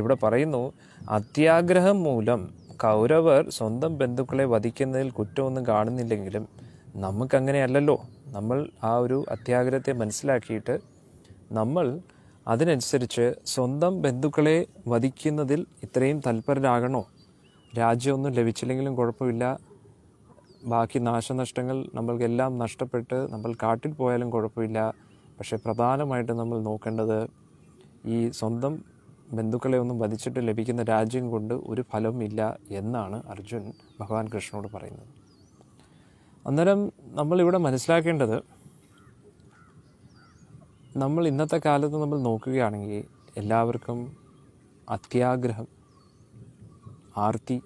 ഇവിടെ പറയുന്നു അത്യാഗ്രഹം മൂലം കൗരവർ സ്വന്തം ബന്ധുക്കളെ വധിക്കുന്നതിൽ കുറ്റമൊന്നും കാണുന്നില്ലെങ്കിലും നമുക്കങ്ങനെയല്ലല്ലോ നമ്മൾ ആ ഒരു അത്യാഗ്രഹത്തെ മനസ്സിലാക്കിയിട്ട് നമ്മൾ അതിനനുസരിച്ച് സ്വന്തം ബന്ധുക്കളെ വധിക്കുന്നതിൽ ഇത്രയും തൽപരരാകണോ രാജ്യമൊന്നും ലഭിച്ചില്ലെങ്കിലും കുഴപ്പമില്ല ബാക്കി നാശനഷ്ടങ്ങൾ നമ്മൾക്കെല്ലാം നഷ്ടപ്പെട്ട് നമ്മൾ കാട്ടിൽ പോയാലും കുഴപ്പമില്ല പക്ഷേ പ്രധാനമായിട്ട് നമ്മൾ നോക്കേണ്ടത് ഈ സ്വന്തം ബന്ധുക്കളെ ഒന്നും വധിച്ചിട്ട് ലഭിക്കുന്ന രാജ്യം കൊണ്ട് ഒരു ഫലവുമില്ല എന്നാണ് അർജുൻ ഭഗവാൻ കൃഷ്ണനോട് പറയുന്നത് അന്നേരം നമ്മളിവിടെ മനസ്സിലാക്കേണ്ടത് നമ്മൾ ഇന്നത്തെ കാലത്ത് നമ്മൾ നോക്കുകയാണെങ്കിൽ എല്ലാവർക്കും അത്യാഗ്രഹം ആർത്തി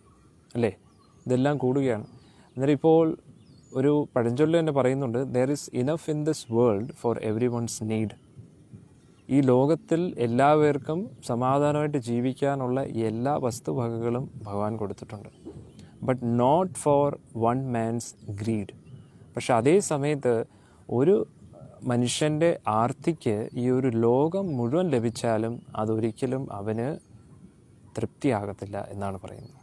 അല്ലേ ഇതെല്ലാം കൂടുകയാണ് അന്നേരം ഇപ്പോൾ ഒരു പഴഞ്ചൊല്ല് തന്നെ പറയുന്നുണ്ട് there is enough in this world for every one's need ഈ ലോകത്തിൽ എല്ലാവർക്കും സമാധാനമായിട്ട് ജീവിക്കാനുള്ള എല്ലാ വസ്തുവകകളും ഭഗവാൻ കൊടുത്തിട്ടുണ്ട് but not for one man's greed പക്ഷെ അതേ സമയത്ത് ഒരു മനുഷ്യൻ്റെ ആർത്തിക്ക് ഈ ഒരു ലോകം മുഴുവൻ ലഭിച്ചാലും അതൊരിക്കലും അവന് തൃപ്തിയാകത്തില്ല എന്നാണ് പറയുന്നത്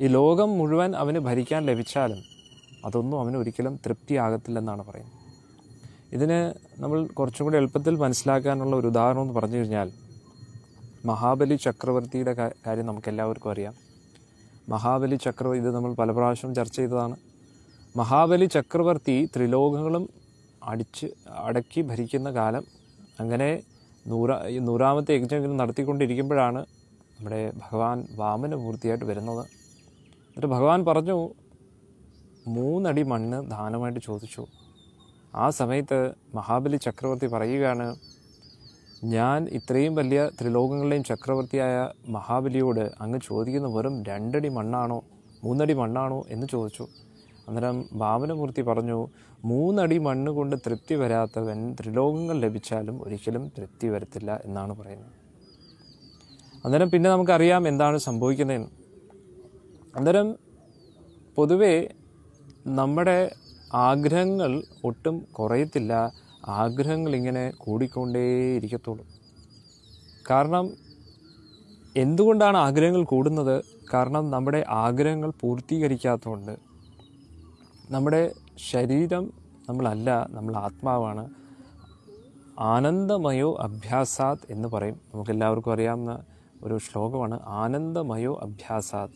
ഈ ലോകം മുഴുവൻ അവന് ഭരിക്കാൻ ലഭിച്ചാലും അതൊന്നും അവന് ഒരിക്കലും തൃപ്തിയാകത്തില്ലെന്നാണ് പറയുന്നത് ഇതിന് നമ്മൾ കുറച്ചും കൂടി എളുപ്പത്തിൽ മനസ്സിലാക്കാനുള്ള ഒരു ഉദാഹരണം എന്ന് പറഞ്ഞു കഴിഞ്ഞാൽ മഹാബലി ചക്രവർത്തിയുടെ കാര്യം നമുക്ക് എല്ലാവർക്കും അറിയാം മഹാബലി ചക്രവർത്തി ഇത് നമ്മൾ പല പ്രാവശ്യം ചർച്ച ചെയ്തതാണ് മഹാബലി ചക്രവർത്തി ത്രിലോകങ്ങളും അടിച്ച് അടക്കി ഭരിക്കുന്ന കാലം അങ്ങനെ നൂറാ നൂറാമത്തെ യജ്ഞമെങ്കിലും നടത്തിക്കൊണ്ടിരിക്കുമ്പോഴാണ് നമ്മുടെ ഭഗവാൻ വാമനമൂർത്തിയായിട്ട് വരുന്നത് എന്നിട്ട് ഭഗവാൻ പറഞ്ഞു മൂന്നടി മണ്ണ് ദാനമായിട്ട് ചോദിച്ചു ആ സമയത്ത് മഹാബലി ചക്രവർത്തി പറയുകയാണ് ഞാൻ ഇത്രയും വലിയ ത്രിലോകങ്ങളുടെയും ചക്രവർത്തിയായ മഹാബലിയോട് അങ്ങ് ചോദിക്കുന്ന വെറും രണ്ടടി മണ്ണാണോ മൂന്നടി മണ്ണാണോ എന്ന് ചോദിച്ചു അന്നേരം ഭാവനമൂർത്തി പറഞ്ഞു മൂന്നടി മണ്ണ് കൊണ്ട് തൃപ്തി വരാത്തവൻ ത്രിലോകങ്ങൾ ലഭിച്ചാലും ഒരിക്കലും തൃപ്തി വരത്തില്ല എന്നാണ് പറയുന്നത് അന്നേരം പിന്നെ നമുക്കറിയാം എന്താണ് സംഭവിക്കുന്നതെന്ന് അന്നേരം പൊതുവേ നമ്മുടെ ആഗ്രഹങ്ങൾ ഒട്ടും കുറയത്തില്ല ആഗ്രഹങ്ങൾ ഇങ്ങനെ കൂടിക്കൊണ്ടേയിരിക്കത്തുള്ളൂ കാരണം എന്തുകൊണ്ടാണ് ആഗ്രഹങ്ങൾ കൂടുന്നത് കാരണം നമ്മുടെ ആഗ്രഹങ്ങൾ പൂർത്തീകരിക്കാത്തതുകൊണ്ട് നമ്മുടെ ശരീരം നമ്മളല്ല നമ്മൾ ആത്മാവാണ് ആനന്ദമയോ അഭ്യാസാത് എന്ന് പറയും നമുക്കെല്ലാവർക്കും അറിയാവുന്ന ഒരു ശ്ലോകമാണ് ആനന്ദമയോ അഭ്യാസാത്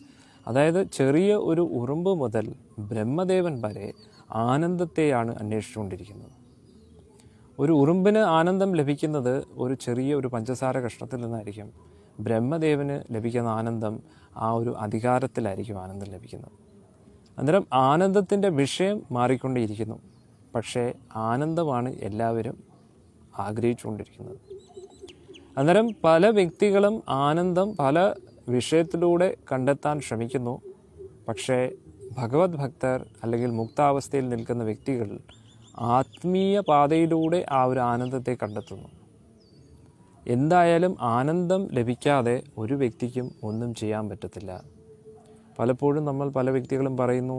അതായത് ചെറിയ ഒരു ഉറുമ്പ് മുതൽ ബ്രഹ്മദേവൻ വരെ ആനന്ദത്തെയാണ് അന്വേഷിച്ചുകൊണ്ടിരിക്കുന്നത് ഒരു ഉറുമ്പിന് ആനന്ദം ലഭിക്കുന്നത് ഒരു ചെറിയ ഒരു പഞ്ചസാര കഷ്ണത്തിൽ നിന്നായിരിക്കും ബ്രഹ്മദേവന് ലഭിക്കുന്ന ആനന്ദം ആ ഒരു അധികാരത്തിലായിരിക്കും ആനന്ദം ലഭിക്കുന്നത് അന്നേരം ആനന്ദത്തിൻ്റെ വിഷയം മാറിക്കൊണ്ടേയിരിക്കുന്നു പക്ഷേ ആനന്ദമാണ് എല്ലാവരും ആഗ്രഹിച്ചുകൊണ്ടിരിക്കുന്നത് അന്നേരം പല വ്യക്തികളും ആനന്ദം പല വിഷയത്തിലൂടെ കണ്ടെത്താൻ ശ്രമിക്കുന്നു പക്ഷേ ഭഗവത് ഭക്തർ അല്ലെങ്കിൽ മുക്താവസ്ഥയിൽ നിൽക്കുന്ന വ്യക്തികൾ ആത്മീയ പാതയിലൂടെ ആ ഒരു ആനന്ദത്തെ കണ്ടെത്തുന്നു എന്തായാലും ആനന്ദം ലഭിക്കാതെ ഒരു വ്യക്തിക്കും ഒന്നും ചെയ്യാൻ പറ്റത്തില്ല പലപ്പോഴും നമ്മൾ പല വ്യക്തികളും പറയുന്നു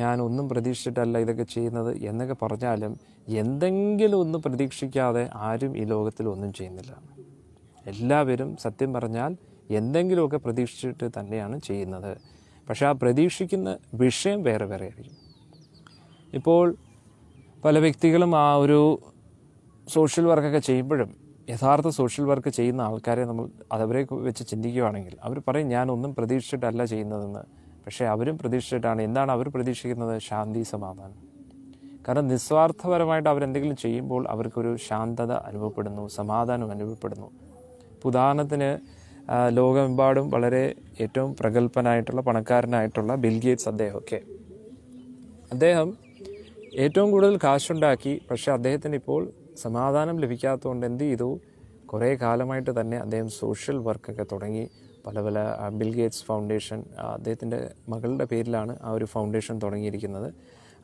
ഞാൻ ഒന്നും പ്രതീക്ഷിച്ചിട്ടല്ല ഇതൊക്കെ ചെയ്യുന്നത് എന്നൊക്കെ പറഞ്ഞാലും എന്തെങ്കിലും ഒന്ന് പ്രതീക്ഷിക്കാതെ ആരും ഈ ലോകത്തിൽ ഒന്നും ചെയ്യുന്നില്ല എല്ലാവരും സത്യം പറഞ്ഞാൽ എന്തെങ്കിലുമൊക്കെ പ്രതീക്ഷിച്ചിട്ട് തന്നെയാണ് ചെയ്യുന്നത് പക്ഷേ ആ പ്രതീക്ഷിക്കുന്ന വിഷയം വേറെ വേറെ ആയിരിക്കും ഇപ്പോൾ പല വ്യക്തികളും ആ ഒരു സോഷ്യൽ വർക്കൊക്കെ ചെയ്യുമ്പോഴും യഥാർത്ഥ സോഷ്യൽ വർക്ക് ചെയ്യുന്ന ആൾക്കാരെ നമ്മൾ അതവരെ വെച്ച് ചിന്തിക്കുകയാണെങ്കിൽ അവർ പറയും ഞാനൊന്നും പ്രതീക്ഷിച്ചിട്ടല്ല ചെയ്യുന്നതെന്ന് പക്ഷേ അവരും പ്രതീക്ഷിച്ചിട്ടാണ് എന്താണ് അവർ പ്രതീക്ഷിക്കുന്നത് ശാന്തി സമാധാനം കാരണം നിസ്വാർത്ഥപരമായിട്ട് അവരെന്തെങ്കിലും ചെയ്യുമ്പോൾ അവർക്കൊരു ശാന്തത അനുഭവപ്പെടുന്നു സമാധാനം അനുഭവപ്പെടുന്നു ഉദാഹരണത്തിന് ലോകമെമ്പാടും വളരെ ഏറ്റവും പ്രഗത്ഭനായിട്ടുള്ള പണക്കാരനായിട്ടുള്ള ബിൽഗേറ്റ്സ് അദ്ദേഹമൊക്കെ അദ്ദേഹം ഏറ്റവും കൂടുതൽ കാശുണ്ടാക്കി പക്ഷേ അദ്ദേഹത്തിന് ഇപ്പോൾ സമാധാനം ലഭിക്കാത്തതുകൊണ്ട് എന്ത് ചെയ്തു കുറേ കാലമായിട്ട് തന്നെ അദ്ദേഹം സോഷ്യൽ വർക്കൊക്കെ തുടങ്ങി പല പല ബിൽ ഗേറ്റ്സ് ഫൗണ്ടേഷൻ അദ്ദേഹത്തിൻ്റെ മകളുടെ പേരിലാണ് ആ ഒരു ഫൗണ്ടേഷൻ തുടങ്ങിയിരിക്കുന്നത്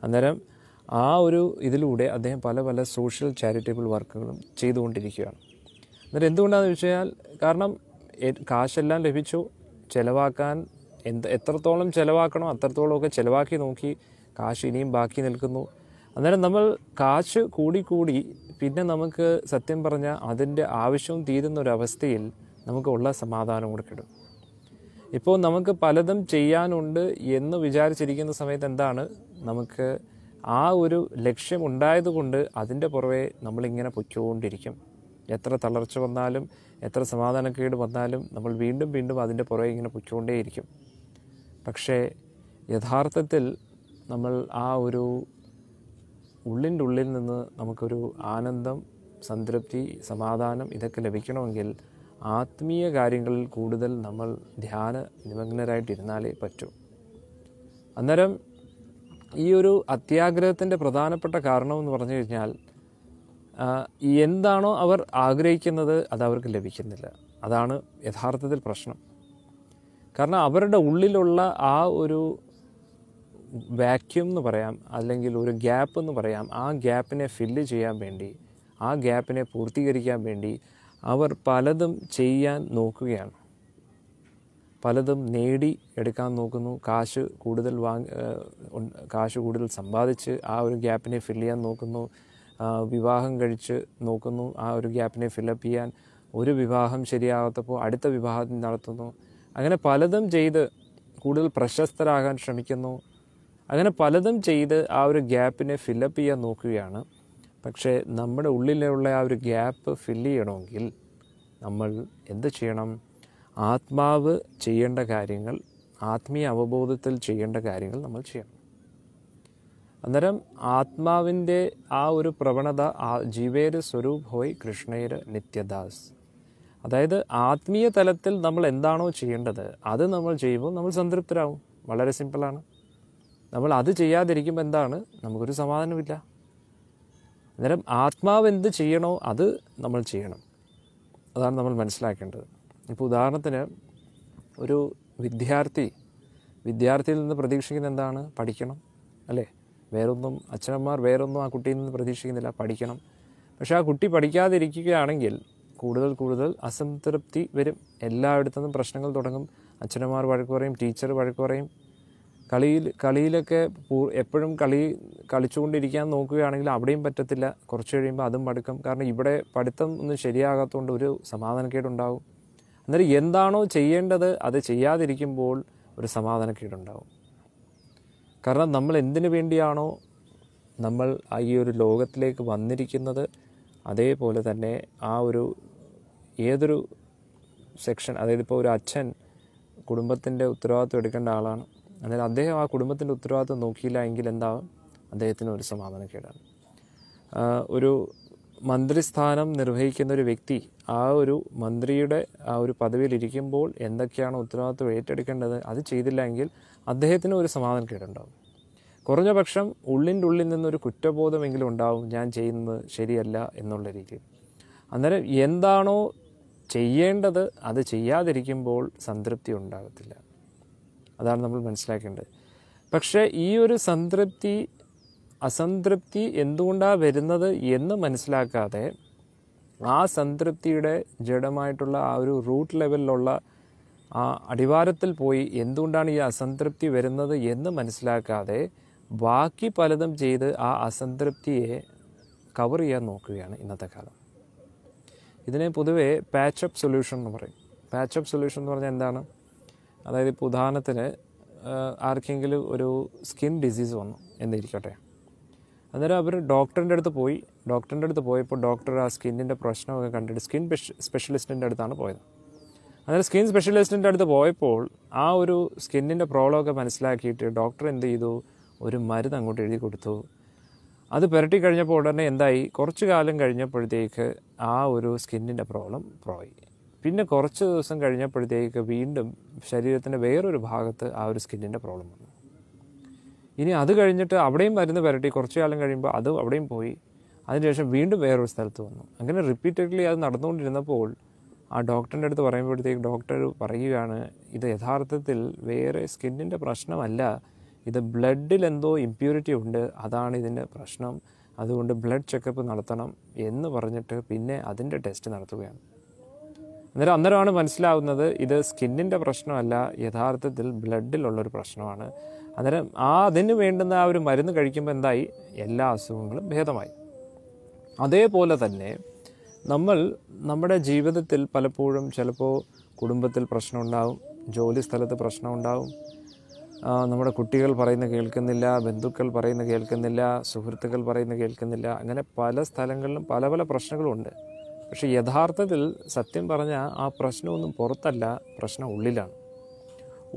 അന്നേരം ആ ഒരു ഇതിലൂടെ അദ്ദേഹം പല പല സോഷ്യൽ ചാരിറ്റബിൾ വർക്കുകളും ചെയ്തുകൊണ്ടിരിക്കുകയാണ് എന്നിട്ട് എന്തുകൊണ്ടാണെന്ന് വെച്ച് കഴിഞ്ഞാൽ കാരണം കാശെല്ലാം ലഭിച്ചു ചിലവാക്കാൻ എന്ത് എത്രത്തോളം ചിലവാക്കണോ അത്രത്തോളമൊക്കെ ചിലവാക്കി നോക്കി കാശ് ഇനിയും ബാക്കി നിൽക്കുന്നു അന്നേരം നമ്മൾ കാശ് കൂടി കൂടി പിന്നെ നമുക്ക് സത്യം പറഞ്ഞാൽ അതിൻ്റെ ആവശ്യവും തീരുന്ന ഒരു അവസ്ഥയിൽ നമുക്ക് ഉള്ള സമാധാനം കൂടെ കിട്ടും ഇപ്പോൾ നമുക്ക് പലതും ചെയ്യാനുണ്ട് എന്ന് വിചാരിച്ചിരിക്കുന്ന സമയത്ത് എന്താണ് നമുക്ക് ആ ഒരു ലക്ഷ്യം ഉണ്ടായതുകൊണ്ട് അതിൻ്റെ പുറമെ നമ്മളിങ്ങനെ പൊയ്ക്കൊണ്ടിരിക്കും എത്ര തളർച്ച വന്നാലും എത്ര സമാധാനക്കേട് വന്നാലും നമ്മൾ വീണ്ടും വീണ്ടും അതിൻ്റെ പുറകെ ഇങ്ങനെ പൊയ്ക്കൊണ്ടേയിരിക്കും പക്ഷേ യഥാർത്ഥത്തിൽ നമ്മൾ ആ ഒരു ഉള്ളിൻ്റെ ഉള്ളിൽ നിന്ന് നമുക്കൊരു ആനന്ദം സംതൃപ്തി സമാധാനം ഇതൊക്കെ ലഭിക്കണമെങ്കിൽ ആത്മീയ കാര്യങ്ങളിൽ കൂടുതൽ നമ്മൾ ധ്യാന നിമഗ്നരായിട്ടിരുന്നാലേ പറ്റൂ അന്നേരം ഈ ഒരു അത്യാഗ്രഹത്തിൻ്റെ പ്രധാനപ്പെട്ട കാരണം എന്ന് പറഞ്ഞു കഴിഞ്ഞാൽ എന്താണോ അവർ ആഗ്രഹിക്കുന്നത് അത് അവർക്ക് ലഭിക്കുന്നില്ല അതാണ് യഥാർത്ഥത്തിൽ പ്രശ്നം കാരണം അവരുടെ ഉള്ളിലുള്ള ആ ഒരു വാക്യൂം എന്ന് പറയാം അല്ലെങ്കിൽ ഒരു ഗ്യാപ്പ് എന്ന് പറയാം ആ ഗ്യാപ്പിനെ ഫില്ല് ചെയ്യാൻ വേണ്ടി ആ ഗ്യാപ്പിനെ പൂർത്തീകരിക്കാൻ വേണ്ടി അവർ പലതും ചെയ്യാൻ നോക്കുകയാണ് പലതും നേടി എടുക്കാൻ നോക്കുന്നു കാശ് കൂടുതൽ വാങ്ങി കാശ് കൂടുതൽ സമ്പാദിച്ച് ആ ഒരു ഗ്യാപ്പിനെ ഫില്ല് ചെയ്യാൻ നോക്കുന്നു വിവാഹം കഴിച്ച് നോക്കുന്നു ആ ഒരു ഗ്യാപ്പിനെ ഫില്ലപ്പ് ചെയ്യാൻ ഒരു വിവാഹം ശരിയാകാത്തപ്പോൾ അടുത്ത വിവാഹം നടത്തുന്നു അങ്ങനെ പലതും ചെയ്ത് കൂടുതൽ പ്രശസ്തരാകാൻ ശ്രമിക്കുന്നു അങ്ങനെ പലതും ചെയ്ത് ആ ഒരു ഗ്യാപ്പിനെ ഫില്ലപ്പ് ചെയ്യാൻ നോക്കുകയാണ് പക്ഷേ നമ്മുടെ ഉള്ളിലുള്ള ആ ഒരു ഗ്യാപ്പ് ഫില്ല് ചെയ്യണമെങ്കിൽ നമ്മൾ എന്ത് ചെയ്യണം ആത്മാവ് ചെയ്യേണ്ട കാര്യങ്ങൾ ആത്മീയ അവബോധത്തിൽ ചെയ്യേണ്ട കാര്യങ്ങൾ നമ്മൾ ചെയ്യണം അന്നേരം ആത്മാവിൻ്റെ ആ ഒരു പ്രവണത ആ ജീവേര് സ്വരൂപ് ഹോയ് കൃഷ്ണേര് നിത്യദാസ് അതായത് ആത്മീയ തലത്തിൽ നമ്മൾ എന്താണോ ചെയ്യേണ്ടത് അത് നമ്മൾ ചെയ്യുമ്പോൾ നമ്മൾ സംതൃപ്തരാകും വളരെ സിമ്പിളാണ് നമ്മൾ അത് ചെയ്യാതിരിക്കുമ്പോൾ എന്താണ് നമുക്കൊരു സമാധാനമില്ല അന്നേരം ആത്മാവ് എന്ത് ചെയ്യണോ അത് നമ്മൾ ചെയ്യണം അതാണ് നമ്മൾ മനസ്സിലാക്കേണ്ടത് ഇപ്പോൾ ഉദാഹരണത്തിന് ഒരു വിദ്യാർത്ഥി വിദ്യാർത്ഥിയിൽ നിന്ന് പ്രതീക്ഷിക്കുന്ന എന്താണ് പഠിക്കണം അല്ലേ വേറൊന്നും അച്ഛനമ്മമാർ വേറൊന്നും ആ കുട്ടിയിൽ നിന്ന് പ്രതീക്ഷിക്കുന്നില്ല പഠിക്കണം പക്ഷേ ആ കുട്ടി പഠിക്കാതിരിക്കുകയാണെങ്കിൽ കൂടുതൽ കൂടുതൽ അസംതൃപ്തി വരും എല്ലായിടത്തുനിന്നും പ്രശ്നങ്ങൾ തുടങ്ങും അച്ഛനമാർ വഴക്ക് പറയും ടീച്ചർ വഴക്ക് പറയും കളിയിൽ കളിയിലൊക്കെ എപ്പോഴും കളി കളിച്ചുകൊണ്ടിരിക്കാൻ നോക്കുകയാണെങ്കിൽ അവിടെയും പറ്റത്തില്ല കുറച്ച് കഴിയുമ്പോൾ അതും മടുക്കും കാരണം ഇവിടെ പഠിത്തം ഒന്നും ശരിയാകാത്തതുകൊണ്ട് ഒരു സമാധാനക്കേടുണ്ടാവും അന്നേരം എന്താണോ ചെയ്യേണ്ടത് അത് ചെയ്യാതിരിക്കുമ്പോൾ ഒരു സമാധാനക്കേടുണ്ടാവും കാരണം നമ്മൾ എന്തിനു വേണ്ടിയാണോ നമ്മൾ ഈ ഒരു ലോകത്തിലേക്ക് വന്നിരിക്കുന്നത് അതേപോലെ തന്നെ ആ ഒരു ഏതൊരു സെക്ഷൻ അതായത് ഇപ്പോൾ ഒരു അച്ഛൻ കുടുംബത്തിൻ്റെ ഉത്തരവാദിത്വം എടുക്കേണ്ട ആളാണ് അന്നേരം അദ്ദേഹം ആ കുടുംബത്തിൻ്റെ ഉത്തരവാദിത്വം നോക്കിയില്ല എങ്കിൽ എന്താവും അദ്ദേഹത്തിന് ഒരു സമാധാനക്കേടാണ് ഒരു മന്ത്രിസ്ഥാനം നിർവഹിക്കുന്ന ഒരു വ്യക്തി ആ ഒരു മന്ത്രിയുടെ ആ ഒരു പദവിയിൽ ഇരിക്കുമ്പോൾ എന്തൊക്കെയാണ് ഉത്തരവാദിത്വം ഏറ്റെടുക്കേണ്ടത് അത് ചെയ്തില്ലെങ്കിൽ അദ്ദേഹത്തിന് ഒരു സമാധാനക്കേടുണ്ടാവും കുറഞ്ഞ പക്ഷം ഉള്ളിൻ്റെ ഉള്ളിൽ നിന്നൊരു കുറ്റബോധമെങ്കിലും ഉണ്ടാവും ഞാൻ ചെയ്യുന്നത് ശരിയല്ല എന്നുള്ള രീതിയിൽ അന്നേരം എന്താണോ ചെയ്യേണ്ടത് അത് ചെയ്യാതിരിക്കുമ്പോൾ സംതൃപ്തി ഉണ്ടാകത്തില്ല അതാണ് നമ്മൾ മനസ്സിലാക്കേണ്ടത് പക്ഷേ ഈ ഒരു സംതൃപ്തി അസംതൃപ്തി എന്തുകൊണ്ടാണ് വരുന്നത് എന്ന് മനസ്സിലാക്കാതെ ആ സംതൃപ്തിയുടെ ജഡമായിട്ടുള്ള ആ ഒരു റൂട്ട് ലെവലിലുള്ള ആ അടിവാരത്തിൽ പോയി എന്തുകൊണ്ടാണ് ഈ അസംതൃപ്തി വരുന്നത് എന്ന് മനസ്സിലാക്കാതെ ബാക്കി പലതും ചെയ്ത് ആ അസംതൃപ്തിയെ കവർ ചെയ്യാൻ നോക്കുകയാണ് ഇന്നത്തെ കാലം ഇതിനെ പൊതുവേ പാച്ചപ്പ് സൊല്യൂഷൻ എന്ന് പറയും പാച്ചപ്പ് സൊല്യൂഷൻ എന്ന് പറഞ്ഞാൽ എന്താണ് അതായത് ഇപ്പോൾ ഉദാഹരണത്തിന് ആർക്കെങ്കിലും ഒരു സ്കിൻ ഡിസീസ് വന്നു എന്നിരിക്കട്ടെ അന്നേരം അവർ ഡോക്ടറിൻ്റെ അടുത്ത് പോയി ഡോക്ടറിൻ്റെ അടുത്ത് പോയപ്പോൾ ഡോക്ടർ ആ സ്കിന്നിൻ്റെ പ്രശ്നമൊക്കെ കണ്ടിട്ട് സ്കിൻ സ്പെഷ്യലിസ്റ്റിൻ്റെ അടുത്താണ് പോയത് അന്നേരം സ്കിൻ സ്പെഷ്യലിസ്റ്റിൻ്റെ അടുത്ത് പോയപ്പോൾ ആ ഒരു സ്കിന്നിൻ്റെ പ്രോബ്ലമൊക്കെ മനസ്സിലാക്കിയിട്ട് ഡോക്ടർ എന്ത് ചെയ്തു ഒരു മരുന്ന് അങ്ങോട്ട് എഴുതി കൊടുത്തു അത് പുരട്ടി കഴിഞ്ഞപ്പോൾ ഉടനെ എന്തായി കുറച്ച് കാലം കഴിഞ്ഞപ്പോഴത്തേക്ക് ആ ഒരു സ്കിന്നിൻ്റെ പ്രോബ്ലം പ്രോയി പിന്നെ കുറച്ച് ദിവസം കഴിഞ്ഞപ്പോഴത്തേക്ക് വീണ്ടും ശരീരത്തിൻ്റെ വേറൊരു ഭാഗത്ത് ആ ഒരു സ്കിന്നിൻ്റെ പ്രോബ്ലം വന്നു ഇനി അത് കഴിഞ്ഞിട്ട് അവിടെയും മരുന്ന് പുരട്ടി കുറച്ചു കാലം കഴിയുമ്പോൾ അത് അവിടെയും പോയി അതിനുശേഷം വീണ്ടും വേറൊരു സ്ഥലത്ത് വന്നു അങ്ങനെ റിപ്പീറ്റഡ്ലി അത് നടന്നുകൊണ്ടിരുന്നപ്പോൾ ആ ഡോക്ടറിൻ്റെ അടുത്ത് പറയുമ്പോഴത്തേക്ക് ഡോക്ടർ പറയുകയാണ് ഇത് യഥാർത്ഥത്തിൽ വേറെ സ്കിന്നിൻ്റെ പ്രശ്നമല്ല ഇത് ബ്ലഡിൽ എന്തോ ഇമ്പ്യൂരിറ്റി ഉണ്ട് അതാണ് ഇതിൻ്റെ പ്രശ്നം അതുകൊണ്ട് ബ്ലഡ് ചെക്കപ്പ് നടത്തണം എന്ന് പറഞ്ഞിട്ട് പിന്നെ അതിൻ്റെ ടെസ്റ്റ് നടത്തുകയാണ് അന്നേരം അന്നേരമാണ് മനസ്സിലാവുന്നത് ഇത് സ്കിന്നിൻ്റെ പ്രശ്നമല്ല യഥാർത്ഥത്തിൽ ബ്ലഡിലുള്ളൊരു പ്രശ്നമാണ് അന്നേരം ആ അതിന് വേണ്ടുന്ന ആ ഒരു മരുന്ന് കഴിക്കുമ്പോൾ എന്തായി എല്ലാ അസുഖങ്ങളും ഭേദമായി അതേപോലെ തന്നെ നമ്മൾ നമ്മുടെ ജീവിതത്തിൽ പലപ്പോഴും ചിലപ്പോൾ കുടുംബത്തിൽ പ്രശ്നമുണ്ടാവും ജോലി സ്ഥലത്ത് പ്രശ്നമുണ്ടാവും നമ്മുടെ കുട്ടികൾ പറയുന്ന കേൾക്കുന്നില്ല ബന്ധുക്കൾ പറയുന്ന കേൾക്കുന്നില്ല സുഹൃത്തുക്കൾ പറയുന്ന കേൾക്കുന്നില്ല അങ്ങനെ പല സ്ഥലങ്ങളിലും പല പല പ്രശ്നങ്ങളുണ്ട് പക്ഷേ യഥാർത്ഥത്തിൽ സത്യം പറഞ്ഞാൽ ആ പ്രശ്നമൊന്നും പുറത്തല്ല പ്രശ്നം ഉള്ളിലാണ്